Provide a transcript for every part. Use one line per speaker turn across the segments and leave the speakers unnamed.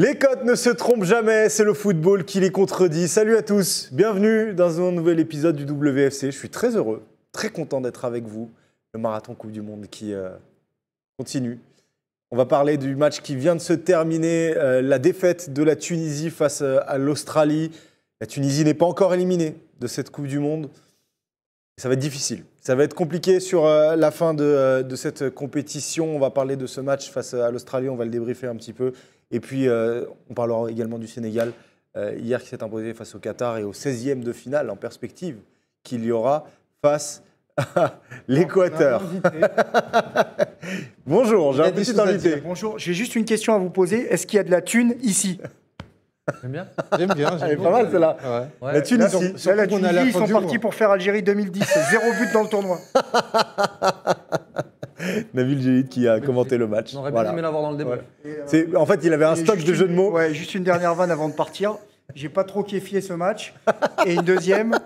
Les cotes ne se trompent jamais, c'est le football qui les contredit. Salut à tous, bienvenue dans un nouvel épisode du WFC. Je suis très heureux, très content d'être avec vous. Le marathon Coupe du Monde qui euh, continue. On va parler du match qui vient de se terminer, euh, la défaite de la Tunisie face euh, à l'Australie. La Tunisie n'est pas encore éliminée de cette Coupe du Monde. Ça va être difficile. Ça va être compliqué sur euh, la fin euh, de, cette compétition. On va parler de ce match face euh, à l'Australie. On va le débriefer un petit peu. Et puis, on parlera également du Sénégal hier qui s'est imposé face au Qatar et au 16e de finale en perspective qu'il y aura face à l'Équateur. Bonjour, j'ai un petit
Bonjour, j'ai juste une question à vous poser. Est-ce qu'il y a de la thune ici J'aime bien. J'aime bien. Elle pas mal celle-là. La Tunisie, là, là, la Tunisie ils sont partis pour faire Algérie 2010. Zéro but dans le tournoi.
Nabil Jelid qui a commenté le match. On aurait bien aimé
l'avoir dans le débat. En fait, il avait un stock de jeux de mots. juste une dernière vanne avant de partir. J'ai pas trop kiffé ce match. Et une deuxième,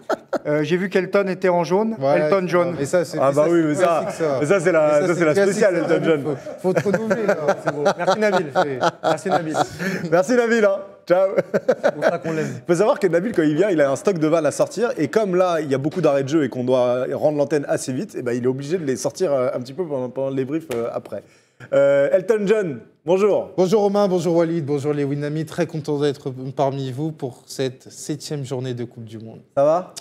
euh, j'ai vu qu'Elton était en jaune. Elton jaune
ah bah oui, mais ça, ça. c'est la, spéciale Elton jaune Faut,
faut te renouveler.
Là, Merci Nabil. Merci Nabil. Merci Nabil. Hein. Ciao. Il faut savoir que Nabil, quand il vient, il a un stock de vannes à sortir. Et comme là, il y a beaucoup d'arrêts de jeu et qu'on doit rendre l'antenne assez vite, et eh ben, il est obligé de les sortir euh, un petit peu pendant, pendant les briefs euh, après. Euh, Elton
John, bonjour. Bonjour Romain, bonjour Walid, bonjour les Winami. Très content d'être parmi vous pour cette septième journée de Coupe du Monde. Ça va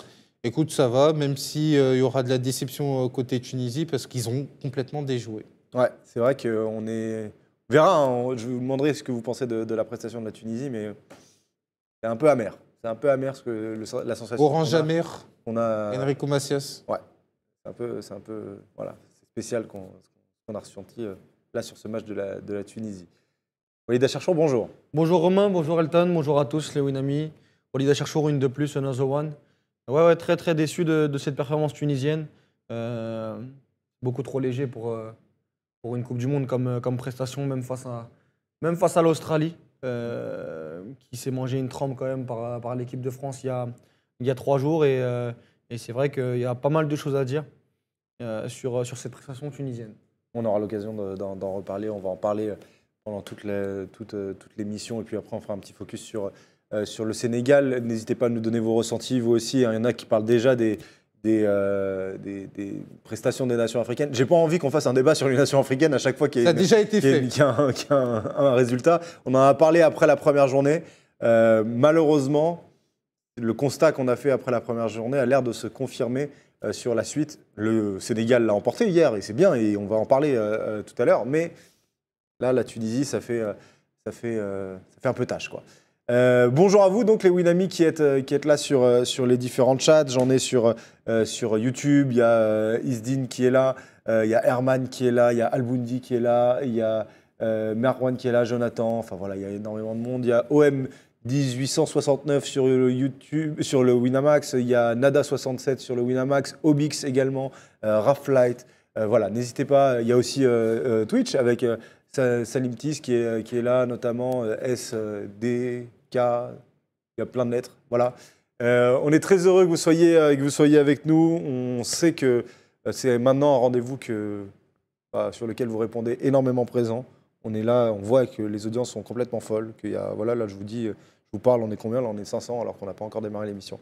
Écoute, ça va, même s'il si, il y aura de la déception côté Tunisie parce qu'ils ont complètement déjoué.
Ouais, c'est vrai qu'on est Hein, on verra, je vous demanderai ce que vous pensez de, la prestation de la Tunisie, mais c'est un peu amer. C'est un peu amer ce que la sensation. Orange amer.
On a. Enrico Macias. Ouais.
C'est un peu, c'est un peu, voilà, spécial qu'on, qu'on a ressenti euh, là sur ce match de la, Tunisie. Olida Cherchour, bonjour.
Bonjour Romain, bonjour Elton, bonjour à tous les Winami. Olida Cherchour, une de plus, another one. Ouais, très très déçu de, cette performance tunisienne. Euh, beaucoup trop léger pour, euh, pour une Coupe du Monde comme, euh, comme prestation, même face à, même face à l'Australie, euh, qui s'est mangé une trempe quand même par, l'équipe de France il y a, il trois jours. Euh, et, c'est vrai qu'il y a pas mal de choses à dire sur, sur cette prestation tunisienne.
On aura l'occasion d'en reparler, on va en parler pendant toute les toute, et puis après on fera un petit focus sur, sur le Sénégal. N'hésitez pas à nous donner vos ressentis, vous aussi. Hein. Il y en a qui parlent déjà des euh, des, des, prestations des nations africaines. J'ai pas envie qu'on fasse un débat sur les nations africaines à chaque fois qu'il y a, déjà été fait. un, résultat. On en a parlé après la première journée. Euh, malheureusement, le constat qu'on a fait après la première journée a l'air de se confirmer euh, sur la suite. Le Sénégal l'a emporté hier et c'est bien et on va en parler tout à l'heure. Mais là, la Tunisie, ça fait, ça fait, ça fait un peu tâche quoi. Euh, bonjour à vous, donc les Winami qui êtes, euh, qui là sur, euh, sur les différents chats. J'en ai sur, sur YouTube, il y a Isdin qui est là, il y a Herman qui est là, il y a Albundi qui est là, il y a Merwan qui est là, Jonathan, enfin voilà, il y a énormément de monde. Il y a OM 1869 sur le YouTube, sur le Winamax, il y a Nada 67 sur le Winamax, Obix également, Raflight. voilà, n'hésitez pas, il y a aussi Twitch avec Salim qui est, qui est là, notamment euh, S, euh, D, K, il y a plein de lettres. Voilà. Euh, on est très heureux que vous soyez, que vous soyez avec nous. On sait que c'est maintenant un rendez-vous que, bah, sur lequel vous répondez énormément présent. On est là, on voit que les audiences sont complètement folles. voilà, là, je vous dis, je vous parle, on est combien Là, on est 500 alors qu'on n'a pas encore démarré l'émission.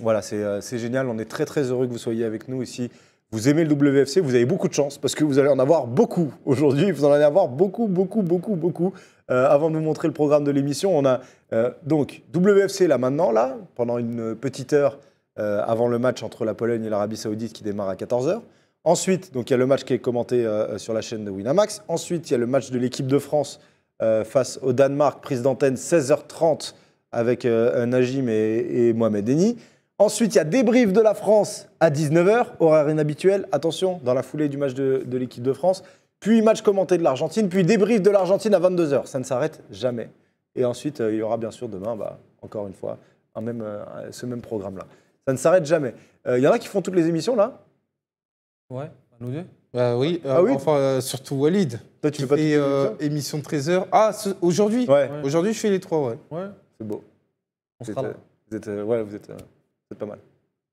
Voilà, c'est génial. On est très, très heureux que vous soyez avec nous ici vous aimez le WFC, vous avez beaucoup de chance parce que vous allez en avoir beaucoup aujourd'hui. Vous en allez avoir beaucoup, beaucoup, beaucoup, beaucoup. Euh, avant de vous montrer le programme de l'émission, on a euh, donc WFC là maintenant, là, pendant une petite heure euh, avant le match entre la Pologne et l'Arabie Saoudite qui démarre à 14h. Ensuite, donc il y a le match qui est commenté sur la chaîne de Winamax. Ensuite, il y a le match de l'équipe de France face au Danemark, prise d'antenne 16h30 avec Najim et, et Mohamed Denis. Ensuite, il y a débrief de la France à 19h, horaire inhabituel, attention, dans la foulée du match de, l'équipe de France. Puis match commenté de l'Argentine, puis débrief de l'Argentine à 22h. Ça ne s'arrête jamais. Et ensuite, euh, il y aura bien sûr demain, bah, encore une fois, un même, euh, ce même programme-là. Ça ne s'arrête jamais. Euh, il y en a qui font toutes les émissions, là
Ouais,
nous deux. Bah oui, ah surtout Walid. Toi, tu fais Émission 13h. Ah, aujourd'hui ouais. Aujourd'hui, je fais les trois, ouais. C'est beau. On se
vous êtes, ouais, vous êtes c'est pas mal.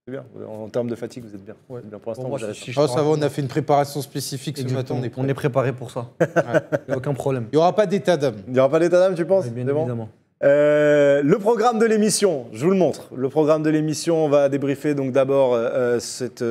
C'est bien. En termes de fatigue, vous êtes bien. bien pour l'instant. on a
fait une préparation spécifique ce matin. On est, préparé pour ça. Il aucun problème.
Il n'y aura pas d'état d'âme. Il n'y aura pas d'état d'âme, tu penses Bien évidemment. Euh, le programme de l'émission, je vous le montre. Le programme de l'émission, on va débriefer donc d'abord euh, euh, cette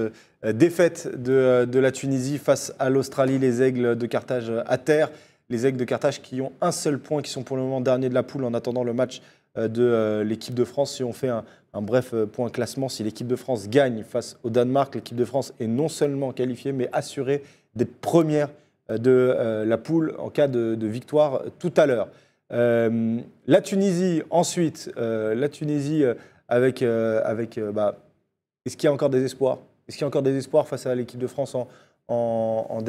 défaite de, de, la Tunisie face à l'Australie, les aigles de Carthage à terre. Les aigles de Carthage qui ont un seul point, qui sont pour le moment derniers de la poule en attendant le match euh, de euh, l'équipe de France. Si on fait un, bref euh, point classement, si l'équipe de France gagne face au Danemark, l'équipe de France est non seulement qualifiée, mais assurée des premières de la poule en cas de, victoire tout à l'heure. la Tunisie, ensuite, la Tunisie avec... Bah, est-ce qu'il y a encore des espoirs Est-ce qu'il y a encore des espoirs face à l'équipe de France en,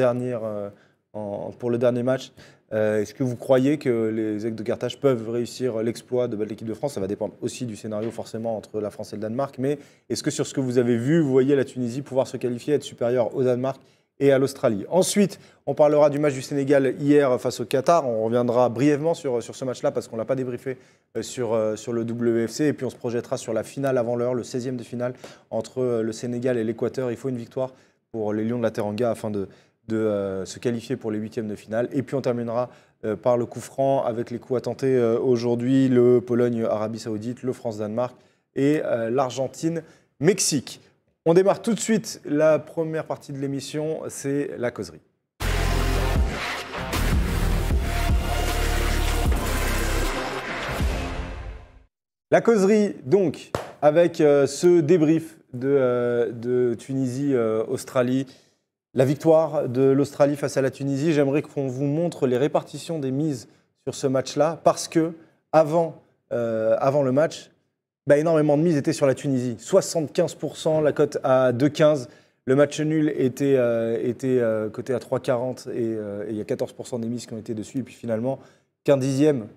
pour le dernier match euh, est-ce que vous croyez que les aigles de Carthage peuvent réussir l'exploit de battre l'équipe de France Ça va dépendre aussi du scénario forcément entre la France et le Danemark. Mais est-ce que sur ce que vous avez vu, vous voyez la Tunisie pouvoir se qualifier, être supérieure au Danemark et à l'Australie. Ensuite, on parlera du match du Sénégal hier face au Qatar. On reviendra brièvement sur, sur ce match-là parce qu'on ne l'a pas débriefé euh, sur, euh, sur le WFC. Et puis on se projettera sur la finale avant l'heure, le 16e de finale entre le Sénégal et l'Équateur. Il faut une victoire pour les Lions de la Teranga afin de, de euh, se qualifier pour les huitièmes de finale. Et puis on terminera euh, par le coup franc avec les coups à tenter euh, aujourd'hui, le Pologne-Arabie saoudite, le France-Danemark et l'Argentine-Mexique. On démarre tout de suite la première partie de l'émission, c'est la causerie. La causerie, donc, avec ce débrief de, Tunisie-Australie. La victoire de l'Australie face à la Tunisie, j'aimerais qu'on vous montre les répartitions des mises sur ce match-là, parce que avant, euh, le match, bah, énormément de mises étaient sur la Tunisie. 75%, la cote à 2,15. Le match nul était, euh, euh, coté à 3,40 et il y a 14% des mises qui ont été dessus. Et puis finalement, qu'un dixième,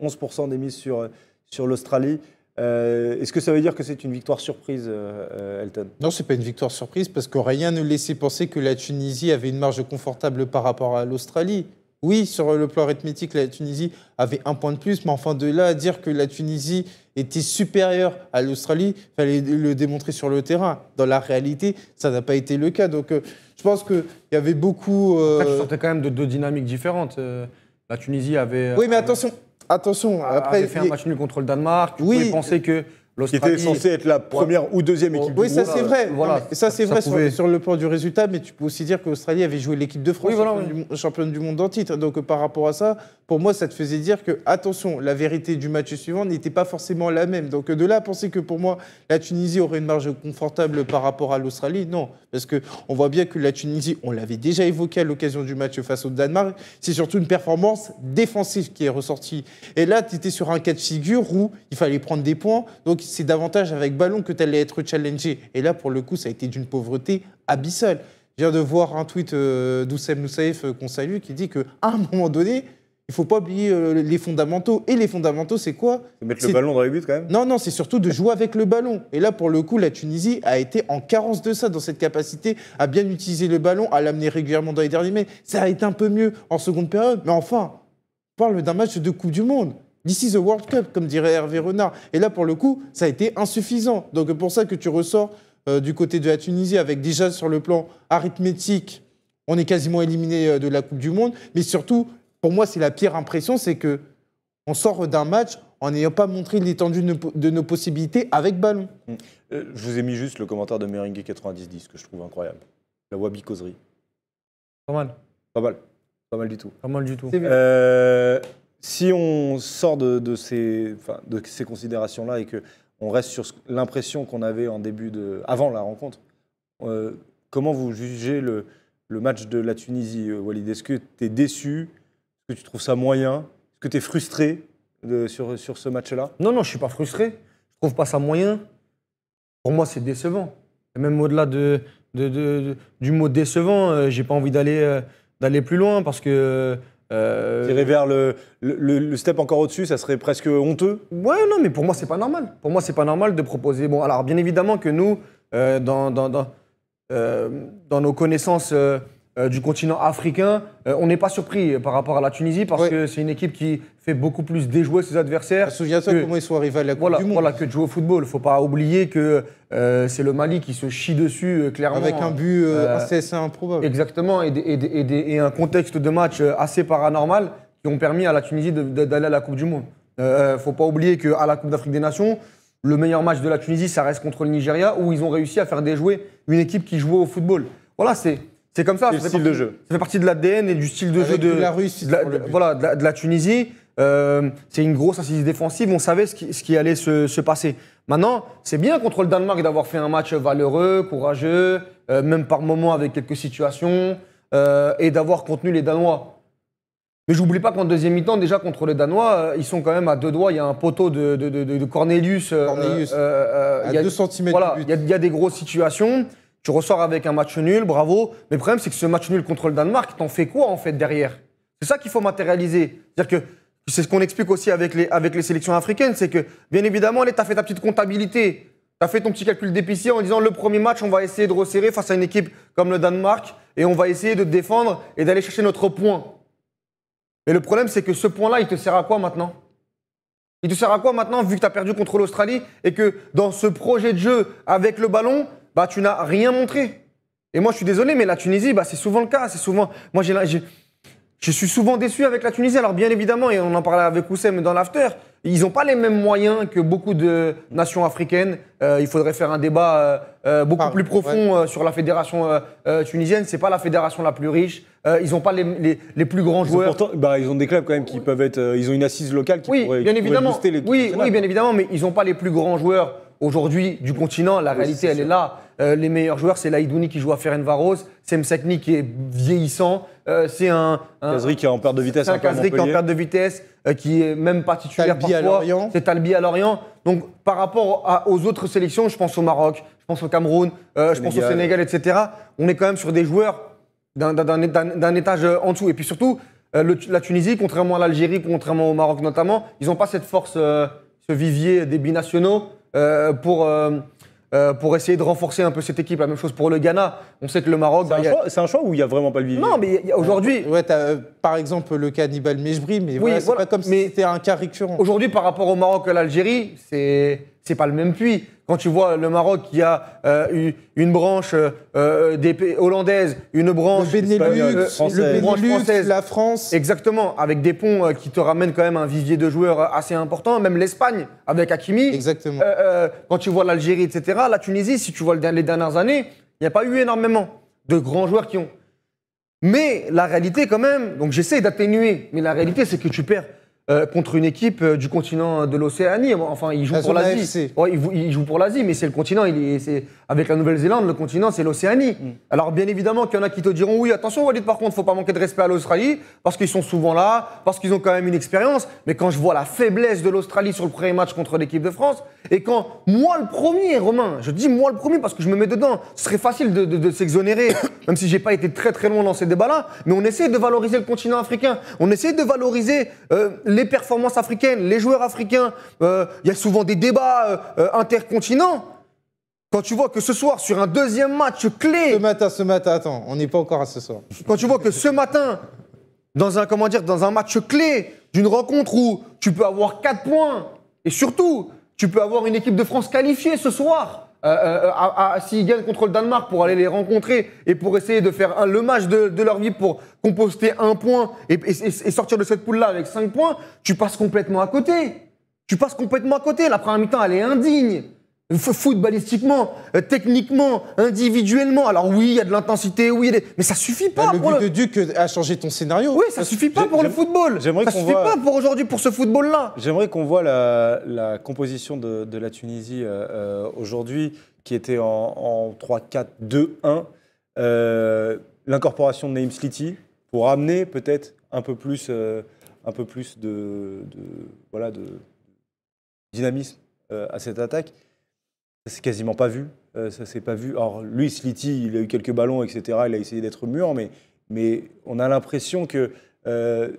11% des mises sur, sur l'Australie.
Euh, est-ce que ça veut dire que c'est une victoire surprise, euh, euh, Elton Non, ce n'est pas une victoire surprise parce que rien ne laissait penser que la Tunisie avait une marge confortable par rapport à l'Australie. Oui, sur le plan arithmétique, la Tunisie avait un point de plus, mais enfin de là à dire que la Tunisie était supérieure à l'Australie, il fallait le démontrer sur le terrain. Dans la réalité, ça n'a pas été le cas. Donc je pense qu'il y avait beaucoup... En fait, quand même de deux dynamiques différentes.
La Tunisie avait... Oui, mais
attention, Attention, ah, après. a fait un match
nul contre le Danemark. vous oui, penser euh, que qui était censé être la première ou deuxième oh. équipe oui, ça c'est vrai. Voilà. ça c'est vrai sur,
le point du résultat, mais tu peux aussi dire que l'Australie avait joué l'équipe de France, championne, Du, monde en titre. Donc par rapport à ça, pour moi, ça te faisait dire que, attention, la vérité du match suivant n'était pas forcément la même. Donc de là penser que pour moi, la Tunisie aurait une marge confortable par rapport à l'Australie, non. Parce qu'on voit bien que la Tunisie, on l'avait déjà évoqué à l'occasion du match face au Danemark, c'est surtout une performance défensive qui est ressortie. Et là, tu étais sur un cas de figure où il fallait prendre des points. Donc c'est davantage avec ballon que tu allais être challengé. Et là, pour le coup, ça a été d'une pauvreté abyssale. Je viens de voir un tweet euh, d'Oussem euh, qu'on salue qui dit qu'à un moment donné, il faut pas oublier euh, les fondamentaux. Et les fondamentaux, c'est quoi Mettre le ballon dans les buts quand même Non, non, c'est surtout de jouer avec le ballon. Et là, pour le coup, la Tunisie a été en carence de ça, dans cette capacité à bien utiliser le ballon, à l'amener régulièrement dans les derniers mètres. Ça a été un peu mieux en seconde période. Mais enfin, on parle d'un match de Coupe du Monde. This is World Cup, comme dirait Hervé Renard. Et là, pour le coup, ça a été insuffisant. Donc, pour ça que tu ressors euh, du côté de la Tunisie, avec déjà sur le plan arithmétique, on est quasiment éliminé euh, de la Coupe du Monde. Mais surtout, pour moi, c'est la pire impression, c'est que on sort d'un match en n'ayant pas montré l'étendue de nos possibilités avec ballon.
Mm. Euh, je vous ai mis juste le commentaire de Meringue 90-10, que je trouve incroyable. La Wabi causerie. Pas mal. Pas mal. Pas mal du tout. Pas mal du tout. Euh, si on sort de, ces, considérations-là et qu'on reste sur l'impression qu'on avait en début de, avant la rencontre, euh, comment vous jugez le, match de la Tunisie, euh, Walid Est-ce que tu es déçu Est-ce
que tu trouves ça moyen Est-ce que tu es frustré sur, ce match-là Non, non, je ne suis pas frustré. Je trouve pas ça moyen. Pour moi, c'est décevant. Et même au-delà du mot décevant, euh, j'ai pas envie d'aller plus loin parce que euh... Tirer vers le, le,
step encore au-dessus, ça serait presque honteux
Ouais, non, mais pour moi, c'est pas normal. Pour moi, c'est pas normal de proposer. Bon, alors, bien évidemment que nous, euh, dans, dans, dans, euh, dans, nos connaissances. Euh, euh, du continent africain, euh, on n'est pas surpris euh, par rapport à la Tunisie parce que c'est une équipe qui fait beaucoup plus déjouer ses adversaires. Bah, souviens-toi comment ils sont arrivés à la Coupe du Monde. Voilà, que de jouer au football. Faut pas oublier que c'est le Mali qui se chie dessus clairement. Avec un hein. but assez improbable. Exactement, et, un contexte de match assez paranormal qui ont permis à la Tunisie d'aller à la Coupe du Monde. ne faut pas oublier qu'à la Coupe d'Afrique des Nations, le meilleur match de la Tunisie, ça reste contre le Nigeria, où ils ont réussi à faire déjouer une équipe qui jouait au football. Voilà, c'est c'est comme ça. C'est le style de jeu. Ça fait partie de l'ADN et du style de jeu de, la Russie. voilà, de la, Tunisie. Euh, c'est une grosse assise défensive. On savait ce qui, allait se, passer. Maintenant, c'est bien contre le Danemark d'avoir fait un match valeureux, courageux, euh, même par moments avec quelques situations, euh, et d'avoir contenu les Danois. Mais j'oublie pas qu'en deuxième mi-temps, déjà contre les Danois, ils sont quand même à deux doigts. Il y a un poteau de, Cornelius. Cornelius. à y a, deux centimètres. il y, a des grosses situations. Tu ressors avec un match nul, bravo. Mais le problème, c'est que ce match nul contre le Danemark, t'en fais quoi en fait derrière C'est ça qu'il faut matérialiser. C'est-à-dire que c'est ce qu'on explique aussi avec les, avec les sélections africaines, c'est que bien évidemment, tu as fait ta petite comptabilité, tu as fait ton petit calcul d'épicier en disant le premier match, on va essayer de resserrer face à une équipe comme le Danemark et on va essayer de te défendre et d'aller chercher notre point. Mais le problème, c'est que ce point-là, il te sert à quoi maintenant Il te sert à quoi maintenant vu que tu as perdu contre l'Australie et que dans ce projet de jeu avec le ballon, bah, tu n'as rien montré. Et moi, je suis désolé, mais la Tunisie, bah, c'est souvent le cas. C'est souvent. Moi, j'ai, je suis souvent déçu avec la Tunisie. Alors, bien évidemment, et on en parlait avec Oussem dans l'after, ils n'ont pas les mêmes moyens que beaucoup de nations africaines. Euh, il faudrait faire un débat euh, euh, beaucoup plus profond sur la fédération tunisienne. C'est pas la fédération la plus riche. ils n'ont pas les, les, plus grands joueurs. Pourtant, bah, ils ont des clubs quand même qui peuvent être. ils ont une assise locale qui oui, bien évidemment. les. Oui, oui, bien évidemment, mais ils n'ont pas les plus grands joueurs aujourd'hui du continent. La réalité, elle est là. Euh, les meilleurs joueurs, c'est Laïdouni qui joue à Ferenvaros, c'est Msakni qui est vieillissant, euh, c'est un, qui est en perte de vitesse. un Kazri qui est en perte de vitesse, hein, euh, qui est même pas titulaire parfois. C'est Talbi à Lorient. Donc par rapport aux autres sélections, je pense au Maroc, je pense au Cameroun, je pense au Sénégal, etc. On est quand même sur des joueurs d'un étage en dessous. Et puis surtout, la Tunisie, contrairement à l'Algérie, contrairement au Maroc notamment, ils n'ont pas cette force, ce vivier des binationaux euh, pour euh, euh, pour essayer de renforcer un peu cette équipe. La même chose pour le Ghana. On sait
que le Maroc. C'est bah, un, choix où il n'y a vraiment pas le vivier Non, mais aujourd'hui. par exemple le cannibal Mejbri, mais c'est pas comme c'était un cas récurrent. Aujourd'hui, par rapport au Maroc et à l'Algérie, c'est.
C'est pas le même puits. Quand tu vois le Maroc qui a euh, une branche euh, euh, hollandaise, une branche française.
la France,
exactement, avec des ponts qui te ramènent quand même un vivier de joueurs assez important. Même l'Espagne avec Hakimi, exactement. quand tu vois l'Algérie, etc. La Tunisie, si tu vois les dernières années, il n'y a pas eu énormément de grands joueurs qui ont. Mais la réalité, quand même, donc j'essaie d'atténuer, mais la réalité, c'est que tu perds euh, contre une équipe euh, du continent euh, de l'Océanie. Enfin, ils jouent pour l'Asie. Ouais, ils, jouent pour l'Asie, mais c'est le continent. Il, c'est, avec la Nouvelle-Zélande, le continent, c'est l'Océanie. Mm. Alors, bien évidemment, qu'il y en a qui te diront oui, attention, Walid, par contre, faut pas manquer de respect à l'Australie, parce qu'ils sont souvent là, parce qu'ils ont quand même une expérience. Mais quand je vois la faiblesse de l'Australie sur le premier match contre l'équipe de France, et quand moi le premier, Romain, je dis moi le premier parce que je me mets dedans, ce serait facile de, s'exonérer, même si j'ai pas été très très loin dans ces débats-là, mais on essaie de valoriser le continent africain, on essaie de valoriser les performances africaines, les joueurs africains, euh, il y a souvent des débats intercontinent. Euh, euh, intercontinents. Quand tu vois que ce soir, sur un deuxième match clé. Ce matin, ce
matin, attends, on n'est pas encore à ce soir.
Quand tu vois que ce matin, dans un, comment dire, dans un match clé d'une rencontre où tu peux avoir 4 points, et surtout, tu peux avoir une équipe de France qualifiée ce soir euh, euh, euh à, s'ils gagnent contre le Danemark pour aller les rencontrer et pour essayer de faire un, le match de, leur vie pour composter un point et, sortir de cette poule-là avec 5 points, tu passes complètement à côté. Tu passes complètement à côté. La première mi-temps, elle est indigne footballistiquement, euh, techniquement, individuellement. Alors oui, il y a de l'intensité, oui, mais ça suffit pas. Bah, le but de Duc euh, a changé ton scénario. Oui, ça, suffit pas pour le football. J'aimerais ça suffit pas pour aujourd'hui pour ce football-là.
J'aimerais qu'on voit la, composition de, la Tunisie euh, aujourd'hui, qui était en, 3-4-2-1. L'incorporation de Names Sliti pour amener peut-être un peu plus, un peu plus de, de voilà de dynamisme à cette attaque. Ça s'est quasiment pas vu. Euh, ça s'est pas vu. Alors lui, Sliti, il a eu quelques ballons, etc. Il a essayé d'être mûr, mais, mais on a l'impression que euh,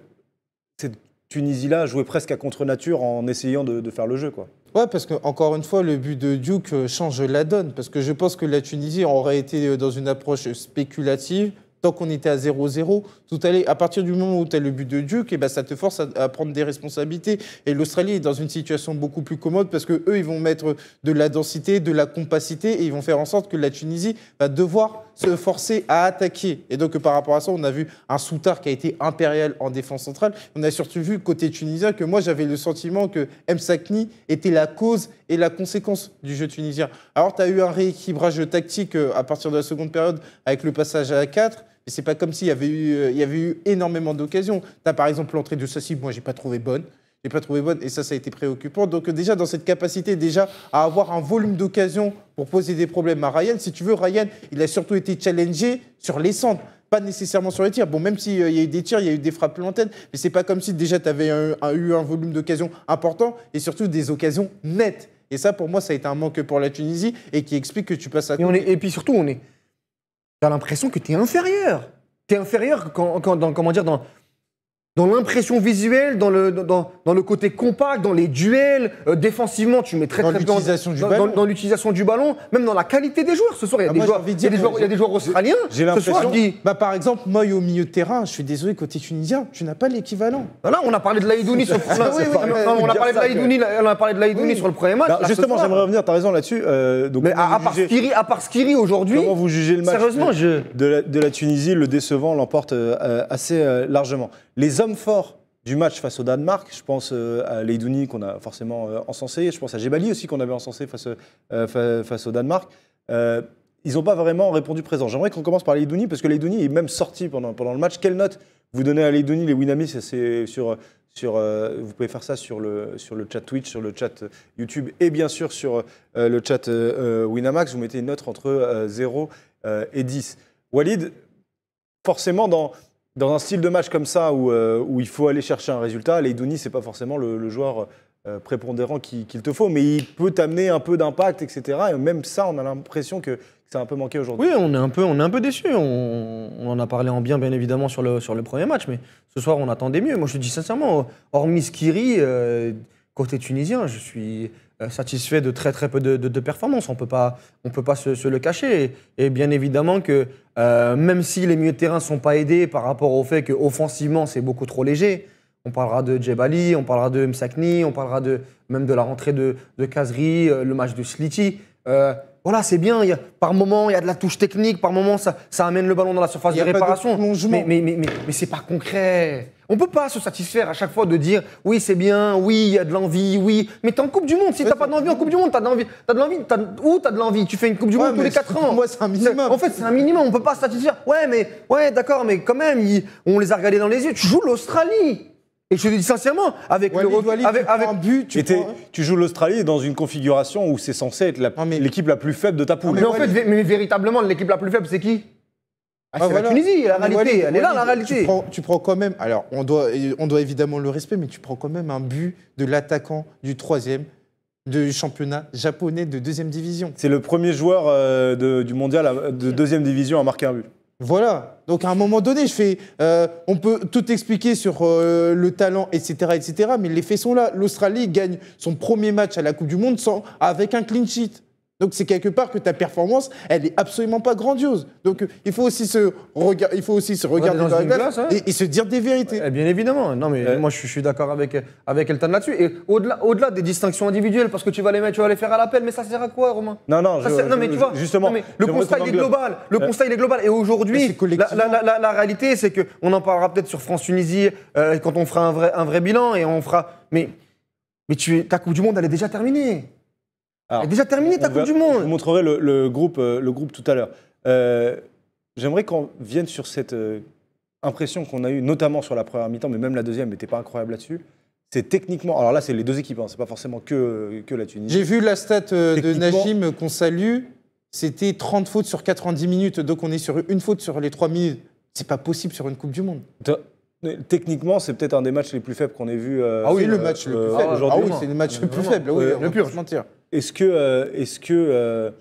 cette Tunisie-là jouait presque à contre-nature en essayant de, faire le jeu. Quoi.
parce que encore une fois, le but de Duke euh, change la donne. Parce que je pense que la Tunisie aurait été dans une approche spéculative, tant qu'on était à 0-0, tout allait. À partir du moment où tu as le but de Duke, et ben ça te force à, prendre des responsabilités. Et l'Australie est dans une situation beaucoup plus commode parce que eux, ils vont mettre de la densité, de la compacité, et ils vont faire en sorte que la Tunisie va devoir se forcer à attaquer. Et donc par rapport à ça, on a vu un Soutard qui a été impérial en défense centrale. On a surtout vu côté tunisien que moi j'avais le sentiment que M. Sakni était la cause et la conséquence du jeu tunisien. Alors tu as eu un rééquilibrage tactique euh, à partir de la seconde période avec le passage à 4. Mais c'est pas comme s'il y avait eu, euh, il y avait eu énormément d'occasions. Tu as par exemple l'entrée de Sassi, moi j'ai pas trouvé bonne. J'ai pas trouvé bonne et ça, ça a été préoccupant. Donc déjà dans cette capacité déjà à avoir un volume d'occasions pour poser des problèmes à Ryan. Si tu veux, Ryan, il a surtout été challengé sur les centres pas nécessairement sur les tirs. Bon, même s'il euh, y a eu des tirs, il y a eu des frappes l'antenne, mais c'est pas comme si déjà tu avais eu un volume d'occasions important et surtout des occasions nettes. Et ça, pour moi, ça a été un manque pour la Tunisie et qui explique que tu passes à. et puis surtout, on est, T'as
l'impression que t'es inférieur. T'es inférieur quand, dans, comment dire, dans, dans l'impression visuelle, dans le, dans, le côté compact, dans les duels, euh, défensivement, tu mets très très bien.
Dans, dans l'utilisation du ballon, même dans la qualité des joueurs. Ce soir, il y a, des, joueurs,
australiens. J'ai l'impression.
Bah, par exemple, Moy au milieu de terrain, je suis désolé, côté tunisien, tu n'as pas l'équivalent. Bah là, on a parlé de l'Aïdouni sur le premier match. sur le premier match. justement,
j'aimerais
revenir, tu as raison là-dessus. Euh, mais à, part Skiri aujourd'hui. Comment vous jugez le match de la Tunisie Le décevant l'emporte euh, assez largement. Les hommes forts du match face au Danemark, je pense euh, à Leidouni qu'on a forcément euh, encensé, je pense à Jebali aussi qu'on avait encensé face, euh, face au Danemark ils n'ont pas vraiment répondu présent. J'aimerais qu'on commence par Leidouni, parce que Leidouni est même sorti pendant, pendant le match. Quelle note vous donnez à Leidouni, les Winamis c'est sur, sur, Vous pouvez faire ça sur le, sur le chat Twitch, sur le chat YouTube et bien sûr sur le chat Winamax. Vous mettez une note entre 0 et 10. Walid, forcément, dans, dans un style de match comme ça où, euh, où il faut aller chercher un résultat, Leidouni, c'est pas forcément le, joueur euh, prépondérant qu'il te faut, mais il peut t'amener un peu d'impact, etc. Et même ça, on a l'impression que ça a un peu manqué aujourd'hui. Oui, on est
un peu, on est un peu déçu. On, en a parlé en bien, bien évidemment, sur le, sur le premier match, mais ce soir, on attendait mieux. Moi, je te dis sincèrement, hormis Skiri, euh, côté tunisien, je suis euh, satisfait de très très peu de, performances. On ne peut pas, se, le cacher. Et, bien évidemment que euh, même si les milieux de terrain ne sont pas aidés par rapport au fait qu'offensivement c'est beaucoup trop léger, on parlera de Djebali, on parlera de Msakni, on parlera de, même de la rentrée de, de Kazri, euh, le match de Sliti. voilà, c'est bien. par moment, il y a de la touche technique. Par moment, ça, ça amène le ballon dans la surface de réparation. mais, mais, mais c'est pas concret. On peut pas se satisfaire à chaque fois de dire oui c'est bien, oui il y a de l'envie, oui. Mais t'es en Coupe du Monde, si t'as pas d'envie en Coupe du Monde, t'as de l'envie, t'as de l'envie, où t'as de l'envie Tu fais une Coupe du Monde tous les 4 ans. Moi c'est un minimum. En fait c'est un minimum, on peut pas se satisfaire. Ouais mais ouais d'accord, mais quand même on les a regardés dans les yeux. Tu joues l'Australie. Et je te dis sincèrement, avec le tu but,
tu, joues l'Australie dans une configuration où c'est censé être l'équipe la... la plus faible de ta poule.
mais, mais véritablement, l'équipe la plus faible, c'est qui
ah, c'est Tunisie, la réalité, elle est là, la réalité. Tu prends, quand même, alors on doit, on doit évidemment le respect, mais tu prends quand même un but de l'attaquant du troisième du championnat japonais de deuxième division.
C'est le premier joueur euh, du mondial de deuxième division à marquer un
but. Voilà. Donc à un moment donné, je fais, euh, on peut tout expliquer sur euh, le talent, etc., etc. Mais les faits sont là. L'Australie gagne son premier match à la Coupe du Monde avec un clean sheet. Donc c'est quelque part que ta performance, elle n'est absolument pas grandiose. Donc euh, il faut aussi se, il faut aussi se regarder dans, la hein.
et, se dire des vérités. bien évidemment, non mais euh. moi je, suis d'accord avec, avec Elton là-dessus. Et au-delà au -delà des distinctions individuelles, parce que tu vas les, mettre, tu vas les faire à l'appel, mais ça sert à quoi Romain Non, non, non mais tu vois, justement, le constat il est global. Le euh. conseil constat il est global. Et aujourd'hui, la, réalité c'est qu'on en parlera peut-être sur France-Tunisie quand on fera un vrai, un vrai bilan et on fera... Mais, mais tu, ta Coupe du Monde elle est déjà terminée. Alors, déjà terminé ta Coupe du Monde. Je vous montrerai le, groupe, euh, le groupe tout à l'heure. Euh,
j'aimerais qu'on vienne sur cette euh, impression qu'on a eue, notamment sur la première mi-temps, mais même la deuxième n'était pas incroyable là-dessus. C'est techniquement. Alors là, c'est les deux équipes, hein, c'est pas forcément que, que la Tunisie. J'ai
vu la stat de Najim qu'on salue. C'était 30 fautes sur 90 minutes, donc on est sur une faute sur les 3 minutes. C'est pas possible sur une Coupe du Monde. Techniquement, c'est peut-être un des matchs
les plus faibles qu'on ait vu. ah oui, le match le plus faible. Aujourd'hui, ah oui, hein. c'est le match le plus faible. Ah le pur. mentir. Est-ce que, euh, est-ce que euh,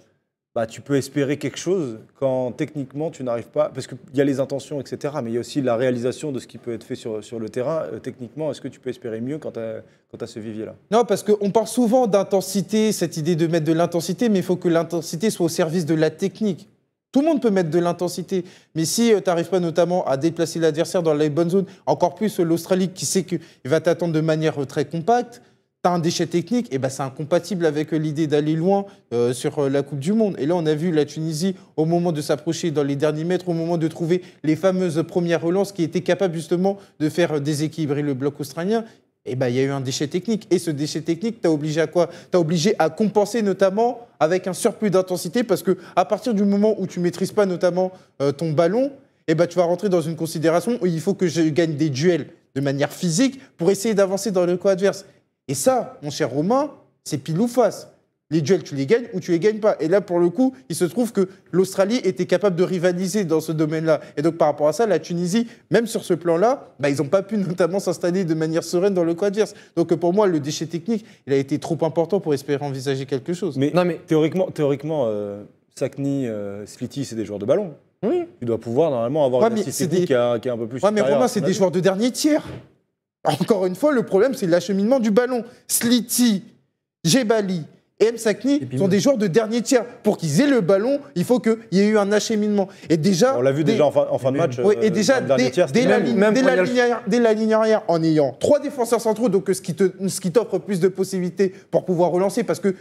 bah, tu peux espérer quelque chose quand techniquement tu n'arrives pas Parce qu'il y a les intentions, etc. Mais il y a aussi la réalisation de ce qui peut être fait sur, le terrain. Euh, techniquement, est-ce que tu peux espérer mieux quand tu as, as, ce vivier-là
Non, parce qu'on parle souvent d'intensité, cette idée de mettre de l'intensité, mais il faut que l'intensité soit au service de la technique. Tout le monde peut mettre de l'intensité, mais si tu n'arrives pas notamment à déplacer l'adversaire dans les bonnes zones, encore plus l'Australie qui sait qu'il va t'attendre de manière très compacte, tu un déchet technique, et eh ben c'est incompatible avec l'idée d'aller loin euh, sur euh, la Coupe du Monde. Et là, on a vu la Tunisie, au moment de s'approcher dans les derniers mètres, au moment de trouver les fameuses premières relances qui étaient capables justement de faire euh, déséquilibrer le bloc australien, et eh ben, il y a eu un déchet technique. Et ce déchet technique, t'as obligé à quoi T'as obligé à compenser notamment avec un surplus d'intensité parce que à partir du moment où tu maîtrises pas notamment ton ballon, et eh ben, tu vas rentrer dans une considération où il faut que je gagne des duels de manière physique pour essayer d'avancer dans le coin adverse. Et ça, mon cher Romain, c'est pile ou face. Les duels, tu les gagnes ou tu les gagnes pas. Et là, pour le coup, il se trouve que l'Australie était capable de rivaliser dans ce domaine-là. Et donc, par rapport à ça, la Tunisie, même sur ce plan-là, bah, ils n'ont pas pu notamment s'installer de manière sereine dans le coin Donc, pour moi, le déchet technique, il a été trop important pour espérer envisager quelque
chose. Mais, non, mais... théoriquement, théoriquement euh, Sakni, euh, c'est des joueurs de ballon. Oui. Tu dois pouvoir normalement avoir une qui, est un peu plus. Ouais, mais Romain, c'est des joueurs
de dernier tiers. Encore une fois, le problème, c'est l'acheminement du ballon. Sliti, Jebali et M. sont des joueurs de dernier tiers. Pour qu'ils aient le ballon, il faut qu'il y ait eu un acheminement. Et déjà, on l'a vu déjà en fin, de match. et euh, déjà, dès, la, ligne arrière, en ayant trois défenseurs centraux, donc ce qui, ce qui t'offre plus de possibilités pour pouvoir relancer, parce que tu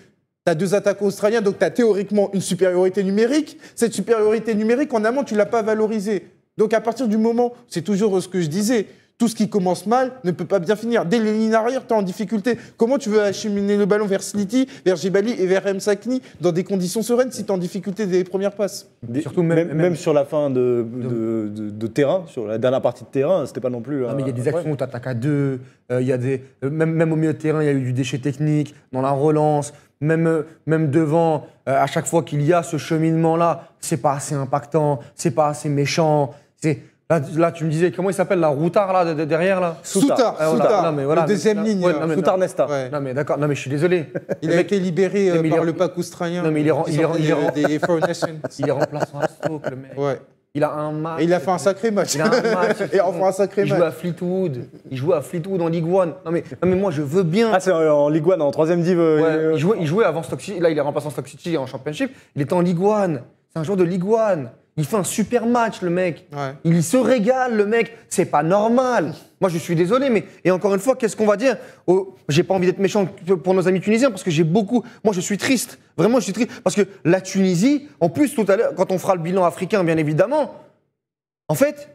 as deux attaquants australiens, donc tu as théoriquement une supériorité numérique. Cette supériorité numérique, en amont, tu l'as pas valorisée. Donc à partir du moment, c'est toujours ce que je disais, tout ce qui commence mal ne peut pas bien finir. Dès les lignes arrière, tu es en difficulté. Comment tu veux acheminer le ballon vers Sliti, vers Jibali et vers M. Sakni dans des conditions sereines si tu es en difficulté dès les premières passes Surtout même, sur
la fin de, terrain, sur la dernière partie de terrain, c'était pas non plus. Euh, euh, il y a des actions où
tu attaques à deux. y a des, même, même au milieu de terrain, il y a eu du déchet technique, dans la relance. Même, euh, même, devant, à chaque fois qu'il y a ce cheminement-là, c'est pas assez impactant, c'est pas assez méchant. C'est, Là, là, tu me disais, comment il s'appelle, la routard là, de, derrière là Soutard. Ah, voilà. Soutard. voilà, le deuxième ligne. Soutard Nesta. Non, mais d'accord, non, mais je suis désolé. Il a été libéré par le pack
australien. Non, mais il est, il des, Il remplaçant à Stoke, le mec. Ouais. Il a un match. Et il a fait un sacré match. Il a un match. un sacré match. Il joue à
Fleetwood. Il joue à Fleetwood en Ligue 1. Non mais, non mais moi je veux bien. Ah c'est en Ligue 1, en troisième div. Euh, ouais, euh, il, jouait, avant Stock City. Là il est remplaçant Stock City en Championship. Il était en Ligue 1. C'est un joueur de Ligue 1. Il fait un super match, le mec. Il se régale, le mec. C'est pas normal. Moi, je suis désolé, mais et encore une fois, qu'est-ce qu'on va dire oh, J'ai pas envie d'être méchant pour nos amis tunisiens parce que j'ai beaucoup. Moi, je suis triste. Vraiment, je suis triste parce que la Tunisie, en plus, tout à l'heure, quand on fera le bilan africain, bien évidemment, en fait,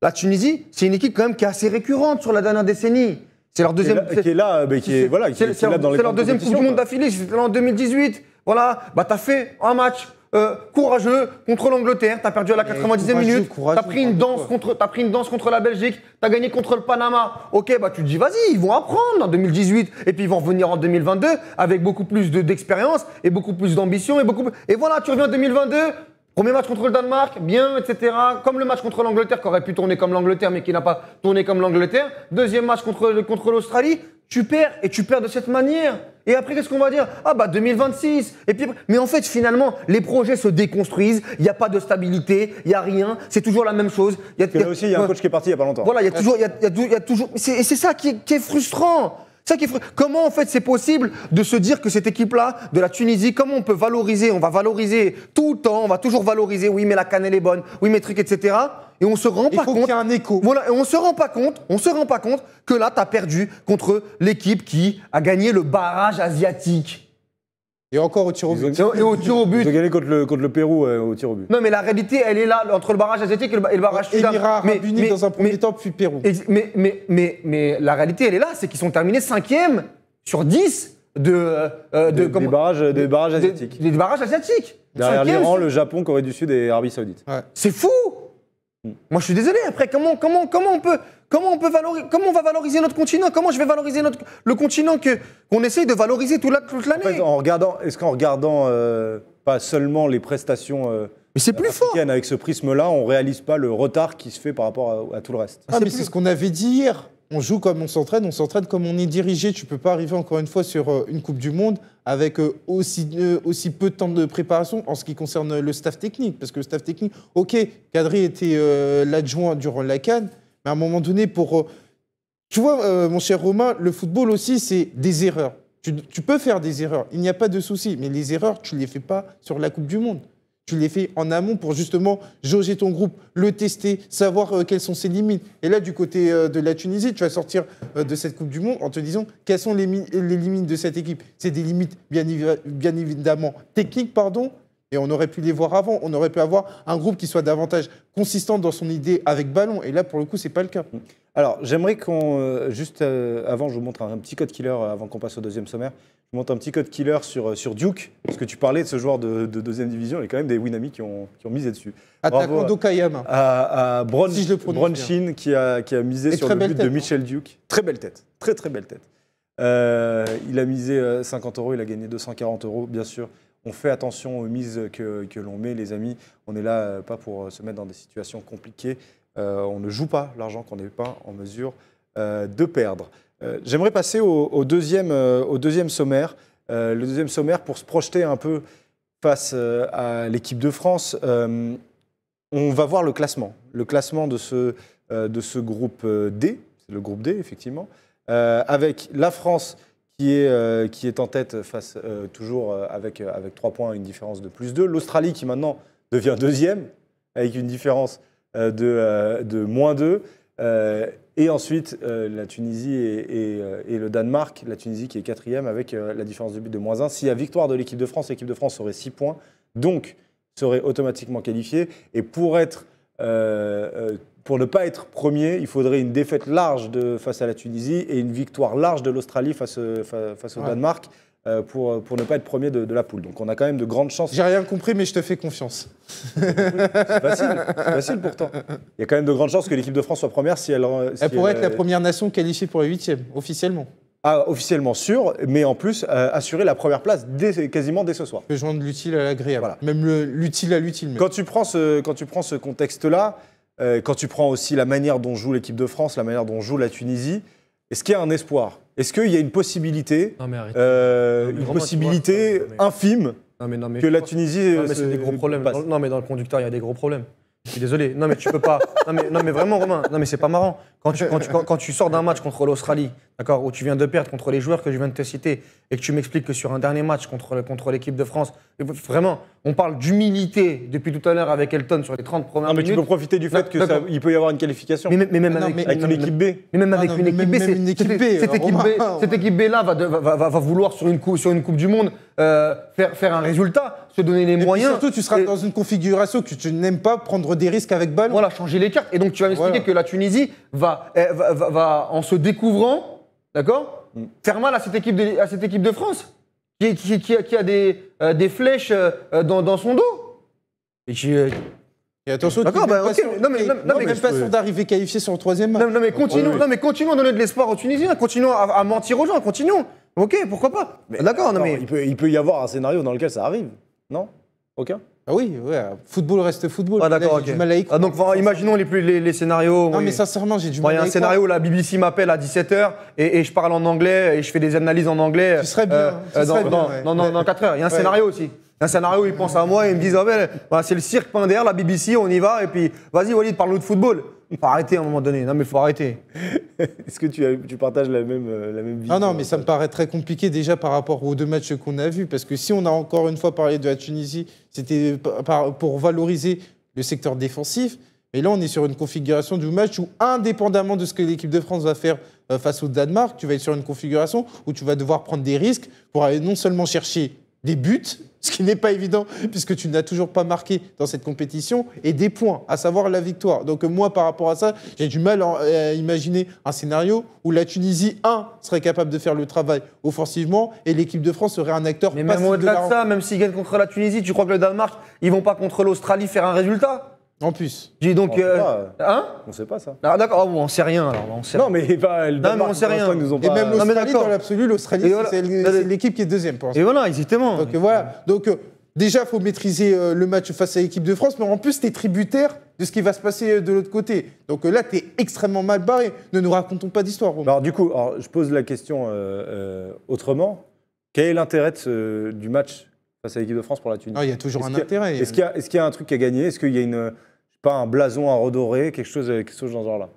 la Tunisie, c'est une équipe quand même qui est assez récurrente sur la dernière décennie. C'est leur deuxième. Qui est là,
euh, qui est, voilà, qui est, là dans les. C'est leur deuxième Coupe du Monde
d'affilée. C'était en 2018. Voilà, bah t'as fait un match. Euh, courageux contre l'Angleterre, t'as perdu à la 90e minute, t'as pris une danse contre, pris une danse contre la Belgique, t'as gagné contre le Panama. Ok, bah tu te dis vas-y, ils vont apprendre en 2018 et puis ils vont revenir en 2022 avec beaucoup plus d'expérience et beaucoup plus d'ambition et beaucoup. Et voilà, tu reviens en 2022. Premier match contre le Danemark, bien, etc. Comme le match contre l'Angleterre, qui aurait pu tourner comme l'Angleterre, mais qui n'a pas tourné comme l'Angleterre. Deuxième match contre, contre l'Australie tu perds et tu perds de cette manière. Et après, qu'est-ce qu'on va dire Ah bah 2026. Et puis, mais en fait, finalement, les projets se déconstruisent. Il n'y a pas de stabilité, il n'y a rien. C'est toujours la même chose. Y a, là aussi, il y a un coach qui est parti il n'y a pas longtemps. Voilà, il y a toujours, Et c'est ça qui est frustrant qui Comment en fait c'est possible de se dire que cette équipe-là, de la Tunisie, comment on peut valoriser On va valoriser tout le temps, on va toujours valoriser. Oui, mais la cannelle est bonne. Oui, mais truc, etc. Et on se rend pas compte. a un écho. Voilà, et on se rend pas compte. On se rend pas compte que là, tu as perdu contre l'équipe qui a gagné le barrage asiatique. Et
encore au tir au but. Et au tir au but. Ils ont gagné contre le, contre le Pérou euh, au tir au but.
Non, mais la réalité, elle est là, entre le barrage asiatique et le, et le barrage sud mais, mais, dans un premier temps, puis Pérou. mais, mais, mais, mais la réalité, elle est là, c'est qu'ils sont terminés cinquième sur dix de, euh, des, barrages, barrages asiatiques. Des, barrages asiatiques. Derrière l'Iran, le Japon, Corée du Sud et Arabie Saoudite. C'est fou moi, je suis désolé. Après, comment, comment, comment on peut, comment on peut valoriser, comment on va valoriser notre continent Comment je vais valoriser notre le continent que qu'on essaye de valoriser toute l'année en, regardant, est-ce qu'en
regardant euh, pas seulement les prestations euh, mais c'est plus fort. Avec ce prisme-là, on réalise pas le retard qui se fait par rapport à, tout le reste.
Ah, mais c'est ce qu'on avait dit hier on joue comme on s'entraîne, on s'entraîne comme on est dirigé. Tu peux pas arriver encore une fois sur euh, une Coupe du Monde avec euh, euh, aussi, peu de temps de préparation en ce qui concerne le staff technique. Parce que le staff technique, ok, Kadri était l'adjoint durant la Cannes, mais à un moment donné, pour... tu vois, mon cher Romain, le football aussi, c'est des erreurs. Tu, tu peux faire des erreurs, il n'y a pas de souci, mais les erreurs, tu ne les fais pas sur la Coupe du Monde tu les fais en amont pour justement jauger ton groupe, le tester, savoir euh, quelles sont ses limites. Et là, du côté euh, de la Tunisie, tu vas sortir euh, de cette Coupe du Monde en te disant quelles sont les, limites de cette équipe. C'est des limites bien, évidemment techniques, pardon. Et on aurait pu les voir avant. On aurait pu avoir un groupe qui soit davantage consistant dans son idée avec ballon. Et là, pour le coup, c'est pas le cas. Alors, j'aimerais qu'on juste
avant, je vous montre un, un petit code killer avant qu'on passe au deuxième sommaire je monte un petit code killer sur, euh, sur Duke, parce que tu parlais de ce joueur de, deuxième division, il y a quand même des Winami qui ont, qui ont misé dessus. Attaquant À, à qui a, qui a misé sur le but de hein. Michel Duke. Très belle tête, très très belle tête. Euh, il a misé 50 euh, euros, il a gagné 240 euros, bien sûr. On fait attention aux mises que, l'on met, les amis. On n'est là pas pour se mettre dans des situations compliquées. on ne joue pas l'argent qu'on n'est pas en mesure de perdre. Euh, j'aimerais passer au, euh, deuxième, sommaire. Euh, le deuxième sommaire pour se projeter un peu face à l'équipe de France. on va voir le classement, le classement de ce, groupe D, c'est le groupe D effectivement, avec la France qui est, en tête face toujours avec, avec 3 points, une différence de plus 2. L'Australie qui maintenant devient deuxième avec une différence de, de moins 2. Euh, et ensuite, euh, la Tunisie euh, et, le Danemark, la Tunisie qui est quatrième avec la différence de but de moins 1. S'il y a victoire de l'équipe de France, l'équipe de France aurait 6 points, donc serait automatiquement qualifiée. Et pour, être, pour ne pas être premier, il faudrait une défaite large face à la Tunisie et une victoire large de l'Australie face, au Danemark. Euh, euh, pour, ne pas être premier de, la poule. Donc on a quand même de grandes chances.
J'ai rien compris, mais je te fais confiance.
C'est facile, facile pourtant. Il y a quand même de grandes chances que l'équipe de France soit première si elle. Euh, elle pourrait être la première
nation qualifiée pour les huitièmes,
officiellement. Ah, officiellement sûr, mais en plus assurer la première place dès, quasiment dès
ce soir. Je joindre l'utile à l'agréable. Voilà. Même l'utile à l'utile. Quand tu prends ce, quand tu prends ce contexte-là,
quand tu prends aussi la manière dont joue l'équipe de France, la manière dont joue la Tunisie, est-ce qu'il y a un espoir Est-ce qu'il y a une possibilité, euh, une possibilité infime
que la Tunisie... Non euh, des gros problèmes. Non mais dans le conducteur, il y a des gros problèmes. Je suis désolé. Non, mais tu peux pas. Non, mais, non, mais vraiment, Romain, non, mais c'est pas marrant. Quand tu, quand tu, quand, tu sors d'un match contre l'Australie, d'accord, où tu viens de perdre contre les joueurs que je viens de te citer, et que tu m'expliques que sur un dernier match contre, contre l'équipe de France, vraiment, on parle d'humilité depuis tout à l'heure avec Elton sur les 30 premières minutes. Non, mais tu peux profiter du fait qu'il peut y avoir une qualification. Mais, même avec, une équipe B. Mais même avec une équipe B, équipe B, cette, équipe B là va, va, va, vouloir sur une, coupe, sur une Coupe du Monde euh, faire, faire un résultat se donner les moyens. surtout, tu seras dans une configuration que tu n'aimes pas prendre des risques avec balle. Voilà, changer les cartes. Et donc, tu vas m'expliquer que la Tunisie eh, va, va, en se découvrant, d'accord, mm. faire mal à cette équipe de, à cette équipe de France qui, qui, a, des, euh, des flèches euh, dans, dans, son dos. Et tu Et attention, D'accord, bah, non, mais, non, mais,
d'arriver qualifié sur le troisième Non, mais continuons, mais continuons à donner de l'espoir aux Tunisiens,
continuons à, mentir aux gens, continuons. Ok, pourquoi pas D'accord, non, mais. Il peut, il peut y avoir un scénario dans lequel ça arrive.
Non Aucun ah oui, ouais, football reste football. Ah d'accord, ok. Ah donc
imaginons les, les, les scénarios. Non mais sincèrement j'ai du mal. à Il y a un scénario où la BBC m'appelle à 17h et, et, je parle en anglais et je fais des analyses en anglais. Ce serait bien. Euh, euh, non, tu dans, dans, 4 h Il y a un scénario aussi. Un scénario où ils pensent à moi et ils me disent ah ben, c'est le cirque Pinder, la BBC, on y va et puis
vas-y Walid parle-nous de football. Faut arrêter à un moment donné. Non, mais il faut arrêter.
Est-ce que tu, partages
la même, euh, la même vision Non, non, mais ça me paraît très compliqué déjà par rapport aux deux matchs qu'on a vus. Parce que si on a encore une fois parlé de la Tunisie, c'était pour valoriser le secteur défensif. Et là, on est sur une configuration du match où, indépendamment de ce que l'équipe de France va faire euh, face au Danemark, tu vas être sur une configuration où tu vas devoir prendre des risques pour aller non seulement chercher des buts, ce qui n'est pas évident puisque tu n'as toujours pas marqué dans cette compétition, et des points, à savoir la victoire. Donc moi, par rapport à ça, j'ai du mal euh, à imaginer un scénario où la Tunisie, 1, serait capable de faire le travail offensivement et l'équipe de France serait un acteur Mais même au-delà de, ça,
même s'ils gagnent contre la Tunisie, tu crois que le Danemark, ils vont pas contre l'Australie faire un résultat en plus. Dis donc. On euh, euh, Hein On sait pas ça. Ah, d'accord, on sait rien alors. sait non, mais bah, non, mais on sait rien. et même l'Australie, dans l'absolu, bah, c'est l'équipe
qui est deuxième pour Et voilà, exactement. Donc voilà. Donc euh, déjà, il faut maîtriser le match face à l'équipe de France, mais en plus, tu es tributaire de ce qui va se passer de l'autre côté. Donc là, tu es extrêmement mal barré. Ne nous racontons pas d'histoire. Alors du coup, je pose la question autrement.
Quel est l'intérêt du match face à l'équipe de France pour la Tunisie. Ah, il y a toujours un intérêt. Est-ce qu'il y, a un truc à gagner Est-ce qu'il y a une pas un blason
à redorer, quelque chose, euh, quelque dans ce genre-là.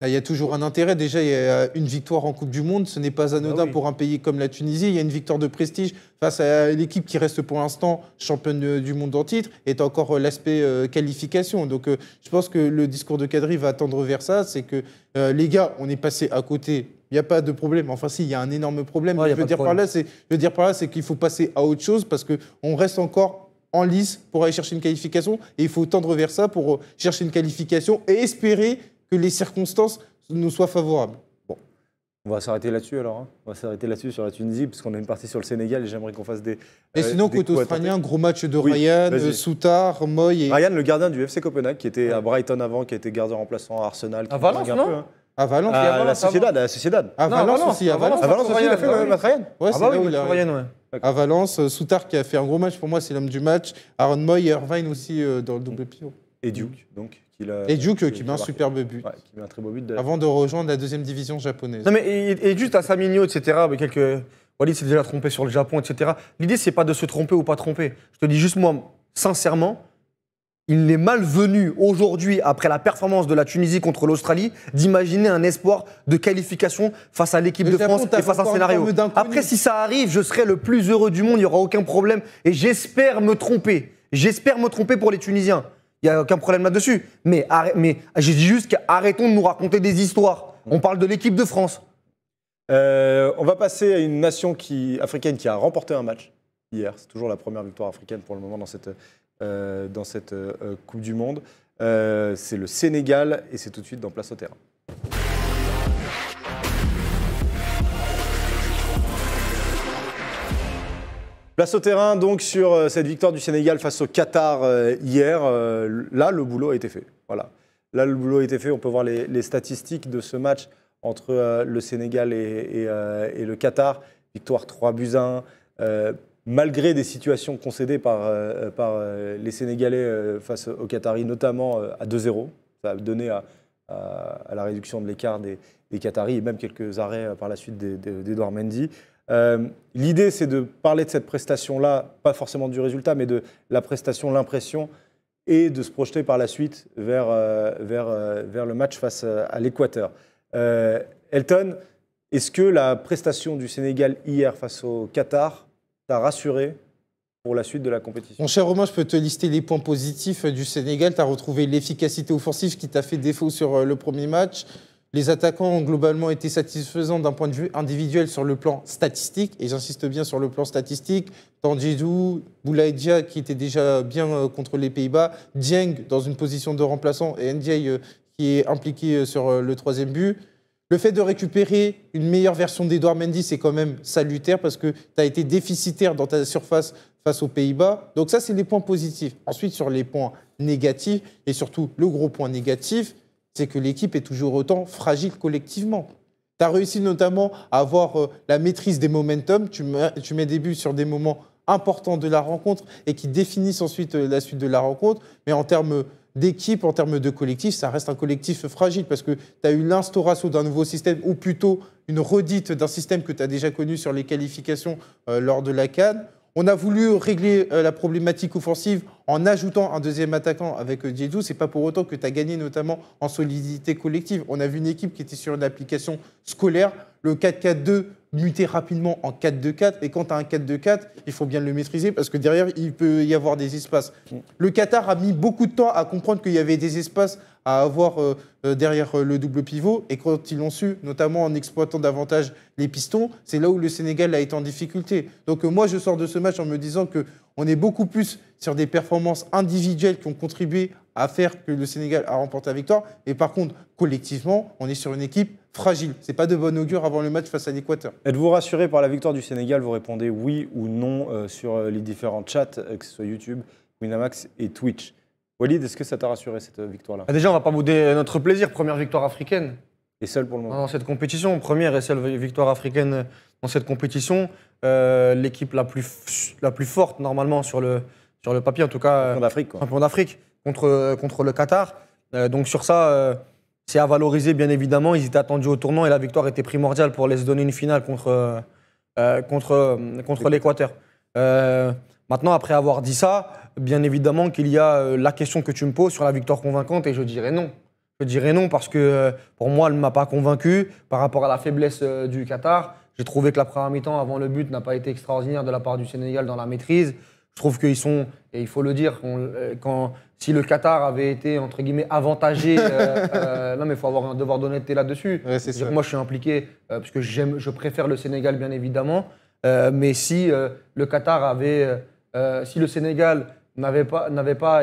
Ah, il y a toujours un intérêt. Déjà, il y a euh, une victoire en Coupe du Monde. Ce n'est pas anodin ah pour un pays comme la Tunisie. Il y a une victoire de prestige face à l'équipe qui reste pour l'instant championne euh, du monde en titre. Et encore l'aspect qualification. Donc, je pense que le discours de Kadri va tendre vers ça. C'est que, les gars, on est passé à côté. Il n'y a pas de problème. Enfin, si, il y a un énorme problème. je, veux dire Par là, je veux dire par là, c'est qu'il faut passer à autre chose parce qu'on reste encore en lice pour aller chercher une qualification. Et il faut tendre vers ça pour euh, chercher une qualification et espérer que les circonstances nous soient favorables. Bon.
On va s'arrêter là-dessus alors. Hein. On va s'arrêter là-dessus sur la Tunisie, parce qu'on a une partie sur le Sénégal et j'aimerais qu'on fasse des. Et euh, sinon, côté australien,
gros match de Ryan, Soutar, Moy.
Ryan, le gardien du FC Copenhague, qui était à Brighton avant, qui était gardien remplaçant à Arsenal. À Valence, non hein.
À Valence, à, à Valence, la Sociedad,
à Sociedad. Valence,
non, à Valence aussi, Valence. il a fait le match Ryan. Ouais, ah bah oui, Ryan, ouais
à Valence. Euh, Soutard qui a fait un gros match, pour moi, c'est l'homme du match. Aaron Moy Irvine aussi euh, dans le double pio. Et Duke, donc. Qui a, et Duke qui, met un superbe but. qui met un très beau but. Avant de rejoindre la deuxième division japonaise. Non, mais
et, juste à Samigno, etc., mais quelques. Walid s'est déjà trompé sur le Japon, etc. L'idée, c'est pas de se tromper ou pas tromper. Je te dis juste, moi, sincèrement, il est malvenu aujourd'hui, après la performance de la Tunisie contre l'Australie, d'imaginer un espoir de qualification face à l'équipe de France et face à un scénario. Après, si ça arrive, je serai le plus heureux du monde, il n'y aura aucun problème. Et j'espère me tromper. J'espère me tromper pour les Tunisiens. Il n'y a aucun problème là-dessus. Mais, mais j'ai juste qu'arrêtons de nous raconter des histoires. On parle de l'équipe de France. Euh, on va passer à une nation qui, africaine qui a remporté un match
hier. C'est toujours la première victoire africaine pour le moment dans cette euh, dans cette euh, Coupe du Monde. Euh, c'est le Sénégal et c'est tout de suite dans Place au terrain. Place au terrain, donc, sur cette victoire du Sénégal face au Qatar hier. Là, le boulot a été fait. Voilà. Là, le boulot a été fait. On peut voir les, statistiques de ce match entre le Sénégal et, le Qatar. Victoire 3 buts 1 malgré des situations concédées par, euh, euh, les Sénégalais euh, face aux Qataris, notamment à 2-0. Ça a donné à, la réduction de l'écart des, Qataris et même quelques arrêts par la suite d'Edouard Mendy. L'idée, c'est de parler de cette prestation-là, pas forcément du résultat, mais de la prestation, l'impression, et de se projeter par la suite vers, le match face à l'Équateur. Elton, est-ce que la prestation du Sénégal hier face au Qatar T'as rassuré pour la suite de la compétition.
Mon cher Romain, je peux te lister les points positifs du Sénégal. Tu as retrouvé l'efficacité offensive qui t'a fait défaut sur euh, le premier match. Les attaquants ont globalement été satisfaisants d'un point de vue individuel sur le plan statistique, et j'insiste bien sur le plan statistique. Tandjidou, Boulaïdia qui était déjà bien euh, contre les Pays-Bas, Dieng dans une position de remplaçant et Ndiaye euh, qui est impliqué sur le troisième but. Le fait de récupérer une meilleure version d'Edouard Mendy, c'est quand même salutaire parce que tu as été déficitaire dans ta surface face aux Pays-Bas. Donc ça, c'est les points positifs. Ensuite, sur les points négatifs, et surtout le gros point négatif, c'est que l'équipe est toujours autant fragile collectivement. Tu as réussi notamment à avoir euh, la maîtrise des momentum. Tu mets, des buts sur des moments importants de la rencontre et qui définissent ensuite euh, la suite de la rencontre. Mais en termes d'équipe, en termes de collectif, ça reste un collectif fragile parce que tu as eu l'instauration d'un nouveau système ou plutôt une redite d'un système que tu as déjà connu sur les qualifications euh, lors de la Cannes. On a voulu régler euh, la problématique offensive en ajoutant un deuxième attaquant avec euh, Diezou. Ce C'est pas pour autant que tu as gagné notamment en solidité collective. On a vu une équipe qui était sur une application scolaire. Le 4-4-2 muter rapidement en 4-2-4. Et quand tu as un 4-2-4, il faut bien le maîtriser parce que derrière, il peut y avoir des espaces. Le Qatar a mis beaucoup de temps à comprendre qu'il y avait des espaces à avoir euh, euh, derrière euh, le double pivot. Et quand ils l'ont su, notamment en exploitant davantage les pistons, c'est là où le Sénégal a été en difficulté. Donc moi, je sors de ce match en me disant que on est beaucoup plus sur des performances individuelles qui ont contribué à faire que le Sénégal a remporté la victoire. Et par contre, collectivement, on est sur une équipe fragile. C'est pas de bon augure avant le match face à l'Équateur.
Êtes-vous rassuré par la victoire du Sénégal Vous répondez oui ou non euh, sur euh, les différents chats, euh, que ce soit YouTube, Winamax et Twitch. Walid, est-ce que ça t'a rassuré cette victoire-là ah, Déjà,
on va pas bouder notre plaisir. Première victoire africaine. Et seule pour le moment. Dans cette compétition, première et seule victoire africaine dans cette compétition. L'équipe la plus, la plus forte, normalement, sur le, sur le papier, en tout cas. Champion d'Afrique. d'Afrique contre, le Qatar. Euh, donc sur ça, euh, c'est à valoriser bien évidemment. Ils étaient attendus au tournant et la victoire était primordiale pour les donner une finale contre, euh, contre, contre l'Équateur. maintenant, après avoir dit ça, bien évidemment qu'il y a la question que tu me poses sur la victoire convaincante et je dirais non. Je dirais non parce que pour moi, elle ne m'a pas convaincu par rapport à la faiblesse du Qatar. J'ai trouvé que la première mi-temps avant le but n'a pas été extraordinaire de la part du Sénégal dans la maîtrise. Je trouve qu'ils sont, et il faut le dire, euh, quand, si le Qatar avait été, entre guillemets, avantagé, euh, euh, non mais il faut avoir un devoir d'honnêteté là-dessus. moi, je suis impliqué, parce que j'aime, je préfère le Sénégal, bien évidemment, mais si le Qatar avait, si le Sénégal n'avait pas, n'avait pas,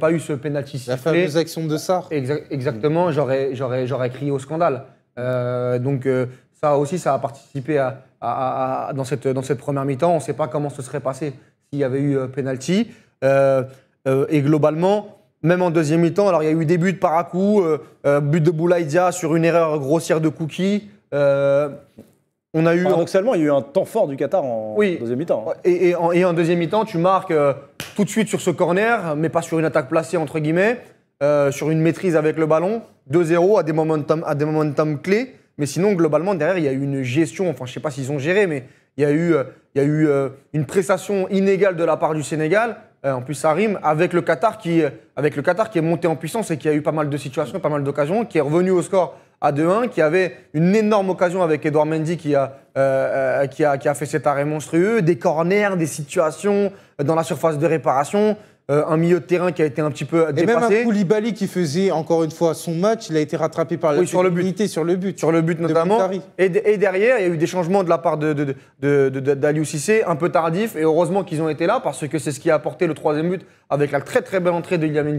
pas eu ce pénalty La fameuse action de Sarr. exactement, j'aurais, j'aurais, j'aurais crié au scandale. donc ça aussi, ça a participé à, dans, cette, dans cette première mi-temps. On ne sait pas comment ce serait passé il y avait eu euh, penalty. Euh, euh, et globalement, même en deuxième mi-temps, alors il y a eu des buts par à coup, but de Boulaïdia sur une erreur grossière de Cookie. On a eu paradoxalement, bah, il y a eu un temps fort du Qatar en deuxième mi-temps. Hein. Et, et, en, deuxième mi-temps, tu marques tout de suite sur ce corner, mais pas sur une attaque placée entre guillemets, sur une maîtrise avec le ballon, 2-0 à des moments à des clés. Mais sinon, globalement, derrière, il y a eu une gestion. Enfin, je ne sais pas s'ils ont géré, mais il y a eu, il euh, y a eu euh, une prestation inégale de la part du Sénégal. Euh, en plus, ça rime avec le Qatar qui, avec le Qatar qui est monté en puissance et qui a eu pas mal de situations, pas mal d'occasions, qui est revenu au score à 2-1, qui avait une énorme occasion avec Edouard Mendy qui a, qui qui a fait cet arrêt monstrueux, des corners, des situations dans la surface de réparation. Euh, un milieu de terrain qui a été un petit peu dépassé. Et même un
Koulibaly qui faisait encore une fois son match, il a été rattrapé par la oui, sur le but. sur le but. Sur le but notamment. Et,
derrière, il y a eu des changements de la part de, de, un peu tardif, et heureusement qu'ils ont été là, parce que c'est ce qui a apporté le troisième but avec la très très belle entrée de Iliam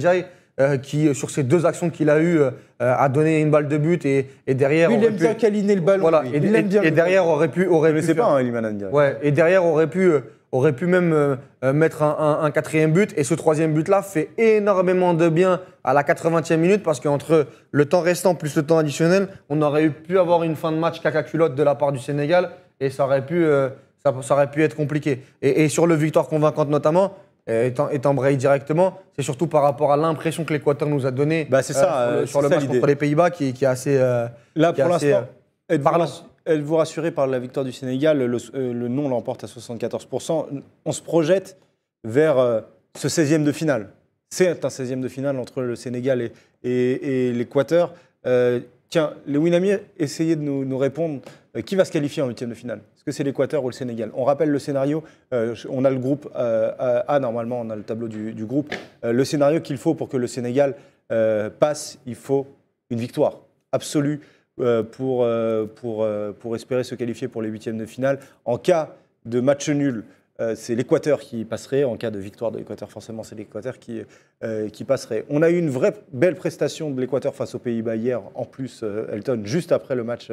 euh, qui, euh, sur ces deux actions qu'il a eues, a donné une balle de but et, et derrière. il aime bien câliner le ballon. Voilà, et, et, derrière aurait pu. Aurait sait pas, un hein, Ouais, et derrière aurait pu aurait pu même euh, euh, mettre un, quatrième but. Et ce troisième but-là fait énormément de bien à la 80e minute parce qu'entre le temps restant plus le temps additionnel, on aurait pu avoir une fin de match caca-culotte de la part du Sénégal et ça aurait pu, euh, ça, ça, aurait pu être compliqué. Et, sur le victoire convaincante notamment, étant, braille directement, c'est surtout par rapport à l'impression que l'Équateur nous a donnée bah, sur, le, sur le match contre les Pays-Bas qui, qui, est assez. Là, pour l'instant
vous rassurez, par la victoire du Sénégal le, euh, non l'emporte à 74%. On se projette vers euh, ce 16e de finale. C'est un 16e de finale entre le Sénégal et, l'Équateur. Euh, tiens, les Winami, essayez de nous, répondre. qui va se qualifier en 8e de finale Est-ce que c'est l'Équateur ou le Sénégal On rappelle le scénario. on a le groupe A, normalement, on a le tableau du groupe. le scénario qu'il faut pour que le Sénégal passe, il faut une victoire absolue euh, pour, euh, pour, euh, pour espérer se qualifier pour les huitièmes de finale. En cas de match nul, c'est l'Équateur qui passerait. En cas de victoire de l'Équateur, forcément, c'est l'Équateur qui, qui passerait. On a eu une vraie belle prestation de l'Équateur face aux Pays-Bas hier, en plus, Elton, juste après le match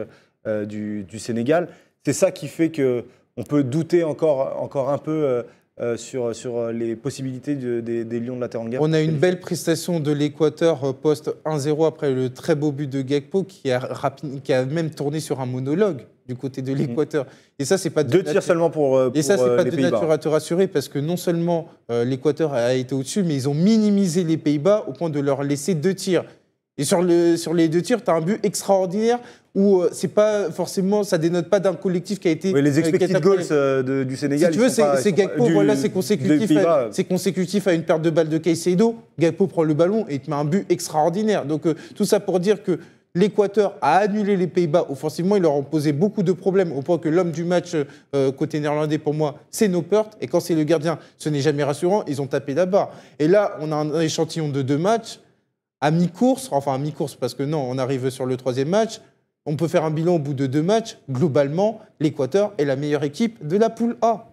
du, du, Sénégal. C'est ça qui fait que on peut douter encore, encore un peu euh, sur, euh, les possibilités des, Lions de la Terre en guerre On a une belle
prestation de l'Équateur euh, post 1-0 après le très beau but de Gakpo qui a, qui a même tourné sur un monologue du côté de mhm. l'Équateur. Et ça, c'est pas deux tirs seulement
pour, pour et ça, c'est pas de nature
à te rassurer parce que non seulement l'Équateur a été au-dessus, mais ils ont minimisé les Pays-Bas au point de leur laisser deux tirs. Et sur, le, sur les deux tirs, tu as un but extraordinaire où euh, c'est pas forcément, ça dénote pas d'un collectif qui a été. Oui, les euh, expected goals euh, du Sénégal. Si tu veux, c'est Gakpo, voilà, c'est consécutif, c'est consécutif à une perte de balle de Caicedo. Gagpo prend le ballon et il te met un but extraordinaire. Donc tout ça pour dire que l'Équateur a annulé les Pays-Bas offensivement, ils leur ont posé beaucoup de problèmes, au point que l'homme du match côté néerlandais, pour moi, c'est Nopert, et quand c'est le gardien, ce n'est jamais rassurant, ils ont tapé là-bas. Et là, on a un échantillon de deux matchs, à mi-course, enfin à mi-course parce que non, on arrive sur le troisième match, on peut faire un bilan au bout de deux matchs. Globalement, l'Équateur est la meilleure équipe de la poule A.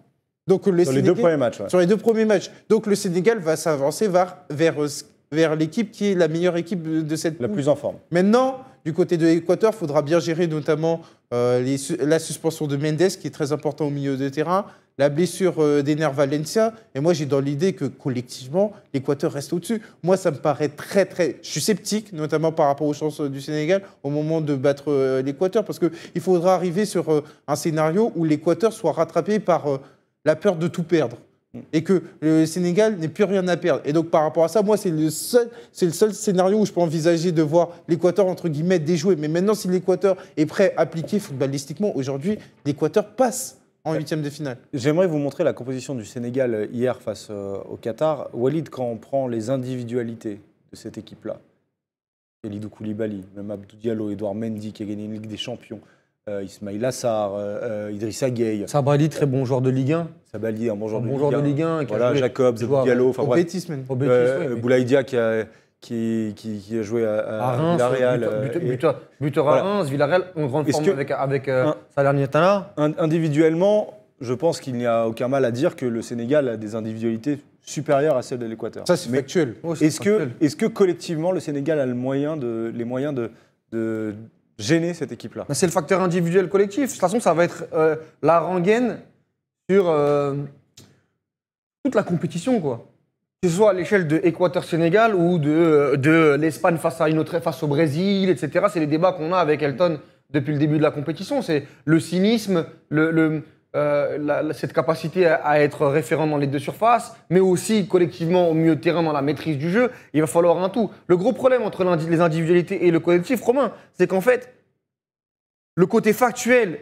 Donc, sur les deux premiers matchs. Sur les deux premiers matchs. Donc le Sénégal va s'avancer vers, vers, l'équipe qui est la meilleure équipe de, cette La plus en forme. Maintenant, du côté de l'Équateur, il faudra bien gérer notamment euh, la suspension de Mendes, qui est très important au milieu de terrain la blessure euh, d'Ener Valencia. Et moi, j'ai dans l'idée que collectivement, l'Équateur reste au-dessus. Moi, ça me paraît très, très. Je suis sceptique, notamment par rapport aux chances euh, du Sénégal au moment de battre euh, l'Équateur, parce qu'il faudra arriver sur un scénario où l'Équateur soit rattrapé par la peur de tout perdre. Et que le Sénégal n'ait plus rien à perdre. Et donc, par rapport à ça, moi, c'est le seul, c'est le seul scénario où je peux envisager de voir l'Équateur, entre guillemets, déjouer. Mais maintenant, si l'Équateur est prêt à appliquer footballistiquement, aujourd'hui, l'Équateur passe en huitième de finale. J'aimerais vous montrer la composition du Sénégal euh, hier
face euh, au Qatar. Walid, quand on prend les individualités de cette équipe-là, Elidou Koulibaly, même Abdou Diallo, Edouard Mendy qui a gagné une Ligue des Champions, euh, Ismail Assar, euh, Idrissa Gueye. Sabali, très bon joueur de Ligue 1. Sabali, un bon joueur, de, Ligue 1. de Ligue 1. Voilà, Diallo. Enfin, au même. Boulaïdia qui a qui, a joué à, à, Villarreal. Buteur, euh, à Reims, Villarreal, en grande forme avec, avec euh, Individuellement, je pense qu'il n'y a aucun mal à dire que le Sénégal a des
individualités supérieures à celles de l'Équateur. Ça, c'est oh, factuel.
Est-ce que, collectivement, le Sénégal a les moyens de, gêner cette équipe-là
C'est le facteur individuel collectif. De toute façon, ça va être euh, la rengaine sur toute la compétition, quoi que ce soit à l'échelle de léquateur sénégal ou euh, de, l'Espagne face, à une autre, face au Brésil, etc. C'est les débats qu'on a avec Elton depuis le début de la compétition. C'est le cynisme, euh, cette capacité à, être référent dans les deux surfaces, mais aussi collectivement au milieu terrain dans la maîtrise du jeu. Il va falloir un tout. Le gros problème entre les individualités et le collectif, Romain, c'est qu'en fait, le côté factuel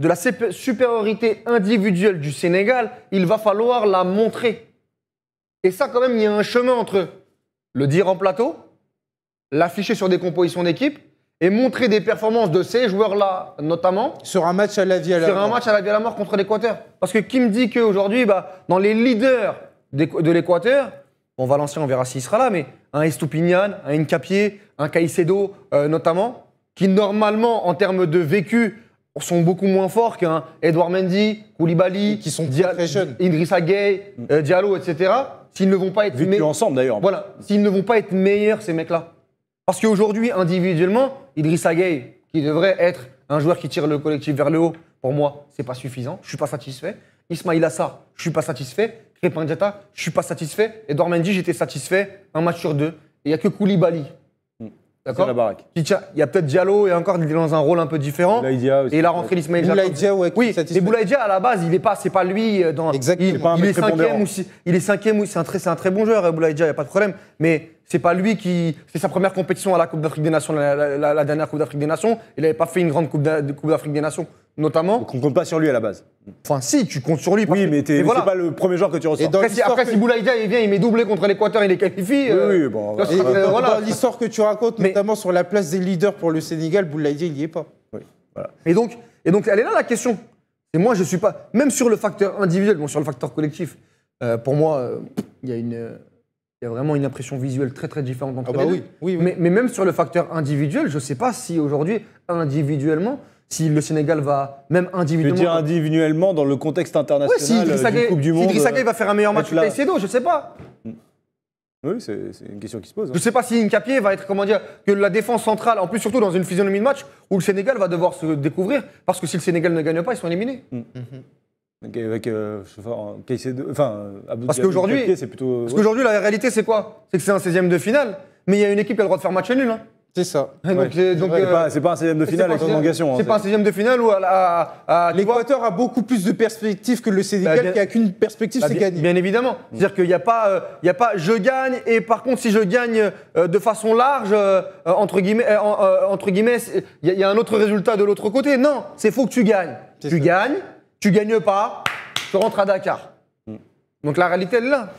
de la supériorité individuelle du Sénégal, il va falloir la montrer et ça, quand même, il y a un chemin entre le dire en plateau, l'afficher sur des compositions d'équipe et montrer des performances de ces joueurs-là, notamment. Sur
un match à la vie à la mort. un
match à la mort contre l'Équateur. Parce que qui me dit qu'aujourd'hui, bah, dans les leaders de l'Équateur, on va lancer, on verra s'il sera là, mais un Estupignan, un Incapié, un Caicedo, euh, notamment, qui normalement, en termes de vécu, sont beaucoup moins forts qu'un Edouard Mendy, Koulibaly, qui sont Idrissa Gueye, mm. euh, Diallo, etc. S'ils ne vont pas être ensemble d'ailleurs. Voilà, s'ils ne vont pas être meilleurs ces mecs-là. Parce qu'aujourd'hui, individuellement, Idrissa Gueye, qui devrait être un joueur qui tire le collectif vers le haut, pour moi, c'est pas suffisant. Je suis pas satisfait. Ismail Assa je suis pas satisfait. Crépin je suis pas satisfait. Edouard Mendy, j'étais satisfait un match sur deux. Et il y a que Koulibaly il y a peut-être Diallo et encore il est dans un rôle un peu différent. Et il a rentré l'Ismaël Boulaïdia, Oui, Boulaïdia, à la base, il est pas, c'est pas lui. Euh, dans, Il, est cinquième ou il est cinquième ou c'est un très, c'est un très bon joueur, hein, Boulaïdia, il a pas de problème. Mais c'est pas lui qui. C'est sa première compétition à la Coupe d'Afrique des Nations, la, la dernière Coupe d'Afrique des Nations. Il n'avait pas fait une grande Coupe d'Afrique des Nations notamment. qu'on compte pas sur lui à la base. Enfin, si, tu comptes sur lui. oui, mais, mais voilà. pas le premier joueur que tu ressens. après, si, Boulaïdia il vient, il met doublé contre l'Équateur, il est qualifié. Oui, oui, euh, bon. Euh, dans
l'histoire que tu racontes, notamment sur la place des leaders pour le Sénégal, Boulaïdia, il n'y est pas. voilà. Et donc, et
donc, elle est là la question. Et moi, je suis pas. Même sur le facteur individuel, bon, sur le facteur collectif, euh, pour moi, il y a vraiment une impression visuelle très très différente entre ah bah les oui, deux. Mais, mais, même sur le facteur individuel, je ne sais pas si aujourd'hui, individuellement, si le Sénégal va même individuellement. veux dire
individuellement dans le contexte international ouais, si euh, Coupe du Monde. Si euh, va faire un meilleur match que Caicedo, je sais pas. Oui, c'est une question qui se
pose. Hein. Je ne sais pas si Incapier va être, comment dire, que la défense centrale, en plus surtout dans une physionomie de match où le Sénégal va devoir se découvrir, parce que si le Sénégal ne gagne pas, ils sont éliminés.
Mm. Mm-hmm. avec euh, enfin, parce qu'aujourd'hui, qu'aujourd'hui
la réalité c'est quoi C'est que c'est un 16 ème de finale, mais il y a une équipe qui a le droit de faire
match nul. Hein. C'est ça. Donc, euh, c'est pas, un un sixième de finale avec prolongation. C'est hein, pas un sixième de hein, finale où l'Équateur a beaucoup plus de perspectives que le Sénégal bah, qui a qu'une perspective, bah, c'est Bien évidemment.
Mm. C'est-à-dire qu'il n'y a pas, euh, il a pas, je gagne et par contre si je gagne euh, de façon large entre guillemets, entre guillemets, il y, a un autre résultat de l'autre côté. Non, c'est faux que tu gagnes. Tu gagnes, tu gagnes pas, tu rentres à Dakar. Mm. Donc la réalité elle est là.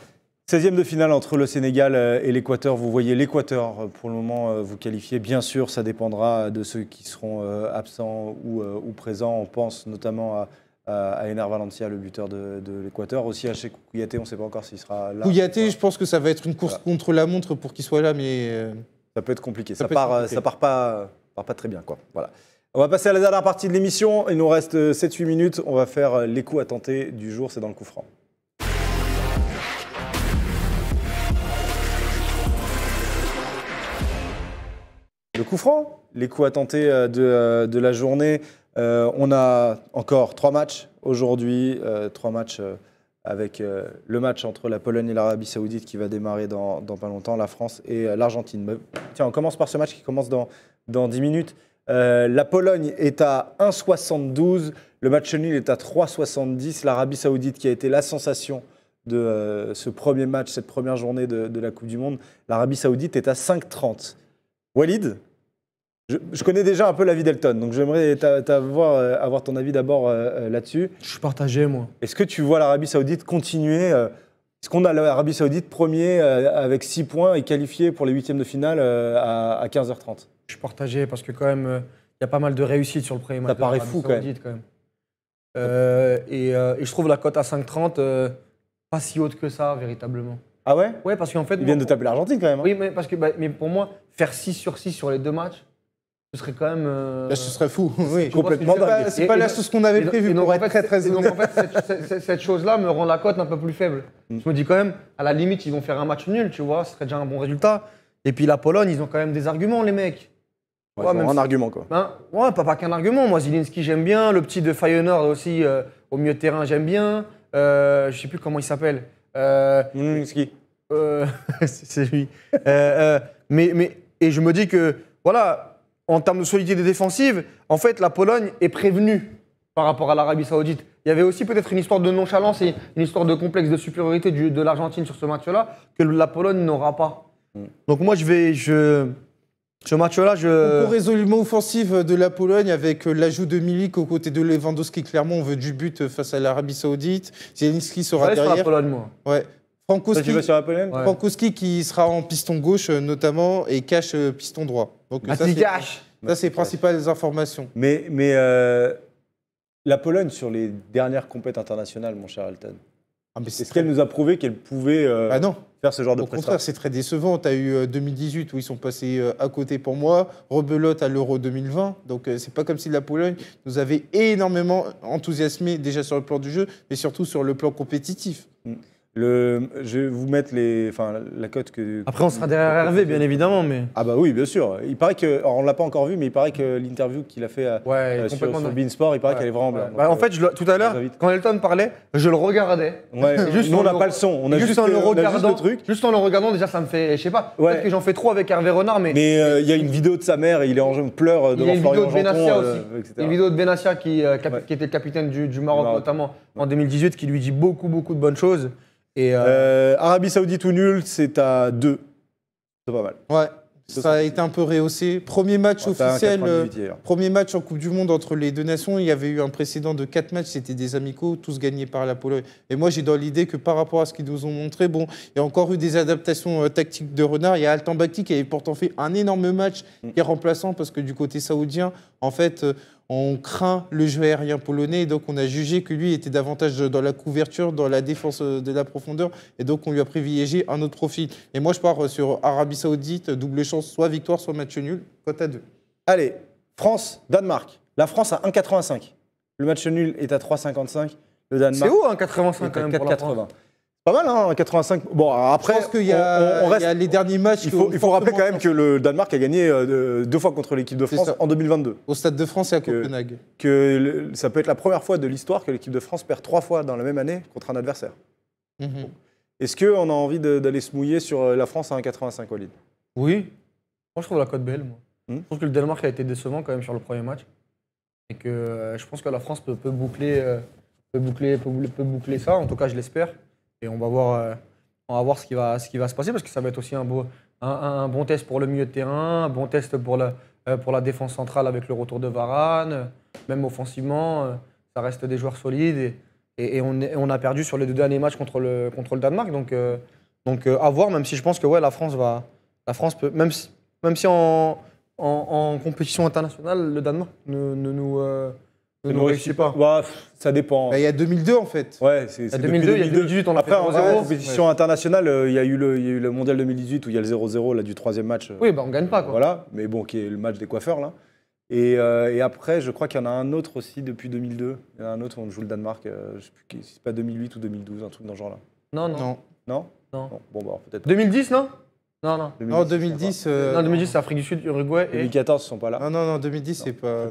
16e de finale entre le Sénégal euh, et l'Équateur. Vous voyez l'Équateur euh, pour le moment euh, vous qualifiez. Bien sûr, ça dépendra de ceux qui seront absents ou, présents. On pense notamment à, à Valencia, le buteur de, l'Équateur. Aussi à Cheikh Kouyaté, on ne sait pas encore s'il sera là. Kouyaté,
je pense que ça va être une course contre la montre pour qu'il soit là, mais. Ça peut être compliqué. Ça, ne part, ça part,
pas, très bien. Quoi. Voilà. On va passer à la dernière partie de l'émission. Il nous reste 7-8 minutes. On va faire les coups à tenter du jour. C'est dans le coup franc. le coup franc, les coups à tenter euh, euh, de, la journée. Euh, on a encore trois matchs aujourd'hui, trois matchs avec le match entre la Pologne et l'Arabie Saoudite qui va démarrer dans, pas longtemps, la France et l'Argentine. Bah, tiens, on commence par ce match qui commence dans, dans 10 minutes. la Pologne est à 1,72, le match nul est à 3,70. L'Arabie Saoudite qui a été la sensation de ce premier match, cette première journée de, de la Coupe du Monde, l'Arabie Saoudite est à 5,30. Walid, je, connais déjà un peu l'avis d'Elton, donc j'aimerais euh, avoir, ton avis d'abord euh, euh, là-dessus. Je
suis partagé, moi.
Est-ce que tu vois l'Arabie Saoudite continuer Est-ce qu'on a l'Arabie Saoudite premier avec 6 points et qualifié pour les huitièmes de finale à,
15h30 Je suis partagé parce que, quand même, il y a pas mal de réussite sur le premier match. Ça paraît fou, quand même. Et, je trouve la cote à 5,30 pas si haute que ça, véritablement. Ah ouais Ouais, parce qu'en fait. Ils viennent de taper l'Argentine, quand même. Hein. Oui, mais, parce que, bah, mais pour moi, faire 6 sur 6 sur les deux matchs ce serait quand même. Euh, là, ce serait
fou, oui, complètement C'est pas, c'est pas là ce qu'on avait prévu pour être très, très
cette, chose-là me rend la cote un peu plus faible. Mm. Je me dis quand même, à la limite, ils vont faire un match nul, tu vois, ce serait déjà un bon résultat. Et puis la Pologne, ils ont quand même des arguments, les mecs. Ouais, un argument, quoi. Hein ouais, pas, pas qu'un argument. Moi, Zilinski, j'aime bien. Le petit de Feyenoord aussi, euh, au milieu de terrain, j'aime bien. Euh, je sais plus comment il s'appelle. Euh, Zilinski. c'est lui. mais, mais, et je me dis que, voilà, en termes de solidité défensive, en fait, la Pologne est prévenue par rapport à l'Arabie Saoudite. Il y avait aussi peut-être une histoire de nonchalance et une histoire de complexe de supériorité de l'Argentine sur ce match-là que la Pologne n'aura pas. Donc moi, je vais... Je... Ce match-là, je... Pour
résolument offensif de la Pologne, avec euh, l'ajout de Milik aux côtés de Lewandowski, clairement, on veut du but euh, face à l'Arabie Saoudite. Zielinski sera derrière. Sur la Pologne, moi. Ouais. Frankowski, qui sera en piston gauche euh, notamment et cache euh, piston droit. ah, ça, c'est, ça, c'est les principales informations.
Mais, mais euh, la Pologne sur les dernières compétitions internationales, mon cher Alton, ah, est-ce qu'elle nous a prouvé qu'elle pouvait ah, faire ce genre de Au
contraire, c'est très décevant. Tu as eu 2018 où ils sont passés à côté pour moi, rebelote à l'Euro 2020. Donc c'est pas comme si la Pologne nous avait énormément enthousiasmés déjà sur le plan du jeu, mais surtout sur le plan compétitif. Mm. Le, je vais vous mettre les, enfin, la cote que. Après, on sera derrière Hervé, bien évidemment, mais. Ah bah oui,
bien sûr. Il paraît que, on l'a pas encore vu, mais il paraît que l'interview qu'il a fait euh, euh, sur, Beansport, il paraît qu'elle est vraiment blanche en
fait, tout à l'heure, quand Elton parlait, je le regardais. juste Nous, on n'a pas le son. On a juste, en le regardant, juste Juste en le regardant, déjà, ça me fait, je sais pas. Peut-être que j'en fais trop avec Hervé Renard, mais. Mais euh,
il y a une vidéo de sa mère, il est en de pleure devant Florian Il une vidéo de Benassia aussi. Une
vidéo de Benassia qui était le capitaine du Maroc, notamment en 2018, qui lui dit beaucoup, beaucoup de bonnes choses. Et euh,
euh, Arabie Saoudite ou nul, c'est à 2. C'est pas mal. Ouais. Ça a été un peu rehaussé. Premier match officiel, euh, premier match en Coupe du Monde entre les deux nations. Il y avait eu un précédent de quatre matchs, c'était des amicaux, tous gagnés par la Pologne. Et moi, j'ai dans l'idée que par rapport à ce qu'ils nous ont montré, bon, il y a encore eu des adaptations tactiques de renard. Il y a Altan Bakti qui avait pourtant fait un énorme match, mm. qui est remplaçant parce que du côté saoudien, en fait, euh, on craint le jeu aérien polonais, et donc on a jugé que lui était davantage dans la couverture, dans la défense euh, de la profondeur, et donc on lui a privilégié un autre profil. Et moi, je pars euh, sur Arabie Saoudite, double chance, soit victoire, soit match nul, cote à 2. Allez, France, Danemark. La France à 1,85.
Le match nul est à 3,55. Le Danemark. C'est où 1,85 quand même 4,80 pas mal, hein, 85. Bon, après, qu'il y, reste... il y a les derniers matchs. Il faut, il faut rappeler quand même que le Danemark a gagné euh, deux fois contre l'équipe de France en 2022. Au Stade de France et à Copenhague. Que, ça peut être la première fois de l'histoire que l'équipe de France perd trois fois dans la même année contre un adversaire. Mhm. Est-ce qu'on a envie d'aller se mouiller sur euh, la France à 1,85, Walid
Oui. Moi, je trouve la cote belle. Moi. Hmm je pense que le Danemark a été décevant quand même sur le premier match. Et que euh, je pense que la France peut, peut boucler, peut, boucler, peut boucler ça, en tout cas, je l'espère. Et on va voir, euh, on voir ce, qui va, ce qui va se passer parce que ça va être aussi un, un, bon test pour le milieu de terrain, un bon test pour la, euh, pour la défense centrale avec le retour de Varane. Même offensivement, euh, ça reste des joueurs solides. Et, on, a perdu sur les deux derniers matchs contre le, Danemark. Donc, donc à voir, même si je pense que ouais, la France va. La France peut. Même si, même si en, compétition internationale, le Danemark ne, nous ne
pas. ça dépend. Il y a 2002 en fait. Ouais, c'est 2002, il y a 2018, on a Après, fait 0 -0. en compétition internationale, il y, y, a eu le mondial 2018 où il y a le 0-0 là, du troisième match. oui, bah, on gagne pas quoi. Voilà, mais bon, qui est le match des coiffeurs là. Et, après, je crois qu'il y en a un autre aussi depuis 2002. Il y en a un autre où on joue le Danemark, je sais plus si c'est pas 2008 ou 2012, un truc dans ce genre là. Non, non.
Non Non, Bon, peut-être. 2010, non non, non. 2010, non, 2010, non, 2010 c'est Afrique du Sud, Uruguay. Et... 2014, ils sont pas là. Non, non, non, 2010, c'est pas.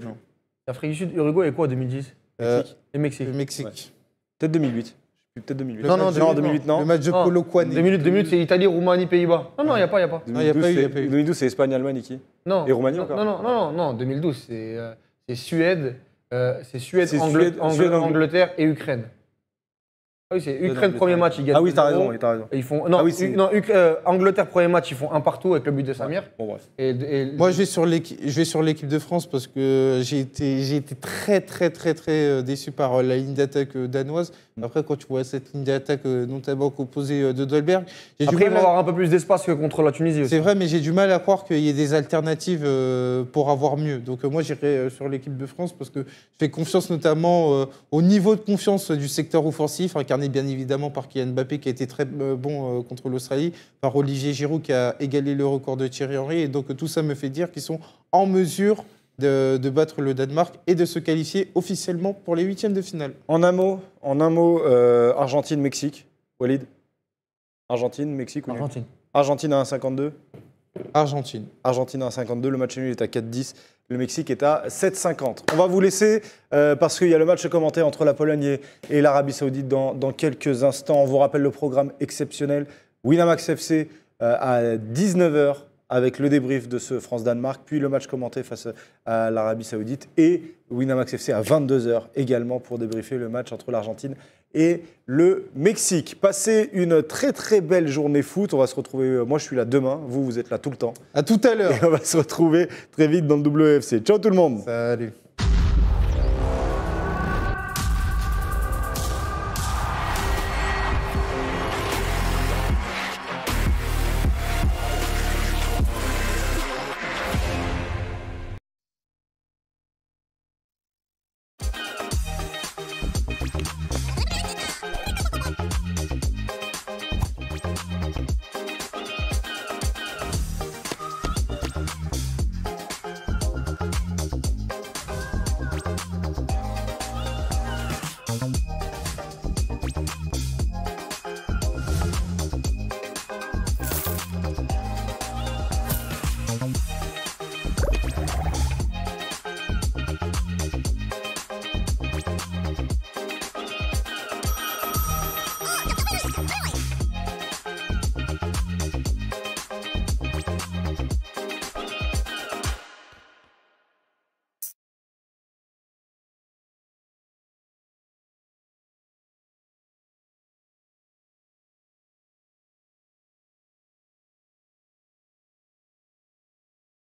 Afrique du Sud, Uruguay euh, et quoi 2010 Euh, Mexique. le Mexique. Peut-être 2008. Peut-être 2008. Non, non, 2008, non. Le match de polo quoi 2 minutes, c'est Italie, Roumanie, Pays-Bas. Non, non, il n'y a pas, il y a pas y a pas 2012,
c'est Espagne, Allemagne et qui
Non. Et Roumanie encore non, non, non, non, 2012, c'est euh, euh, c'est Suède, c'est Suède, Angleterre et Ukraine. Ah oui, c'est Ukraine, premier match, ils gagnent. Ah oui, t'as raison, raison. ils font... Non, ah euh, Angleterre, premier match, ils font un partout avec le but de Samir. Bon, bref. Et,
Moi, je vais sur je vais sur l'équipe de France parce que j'ai été, j'ai été très, très, très, très euh, déçu par euh, la ligne d'attaque danoise. Mm. Après, quand tu vois cette ligne d'attaque notamment composée de Dolberg, j'ai du mal à- avoir un peu plus d'espace que contre la Tunisie c'est vrai, mais j'ai du mal à croire qu'il y ait des alternatives pour avoir mieux. Donc moi, j'irai sur l'équipe de France parce que je fais confiance notamment au niveau de confiance du secteur offensif, hein, car et bien évidemment par Kylian Mbappé qui a été très euh, bon euh, contre l'Australie, par Olivier Giroud qui a égalé le record de Thierry Henry. Et donc tout ça me fait dire qu'ils sont en mesure de, battre le Danemark et de se qualifier officiellement pour les huitièmes de finale. En un mot, en un mot, euh, Argentine, Mexique, Walid.
Argentine, Mexique ou Argentine. Argentine à 1,52. Argentine. Argentine à 52. Le match nul est à 4 4,10. Le Mexique est à 7,50. On va vous laisser euh, parce qu'il y a le match commenté entre la Pologne et, l'Arabie Saoudite dans, quelques instants. On vous rappelle le programme exceptionnel Winamax FC euh, à 19h avec le débrief de ce France-Danemark, puis le match commenté face à l'Arabie Saoudite et Winamax FC à 22h également pour débriefer le match entre l'Argentine et le Mexique. Passez une très très belle journée foot. On va se retrouver, euh, moi je suis là demain, vous vous êtes là tout le temps. À tout à l'heure. Et on va se retrouver très vite dans le WFC. Ciao tout le monde. Salut.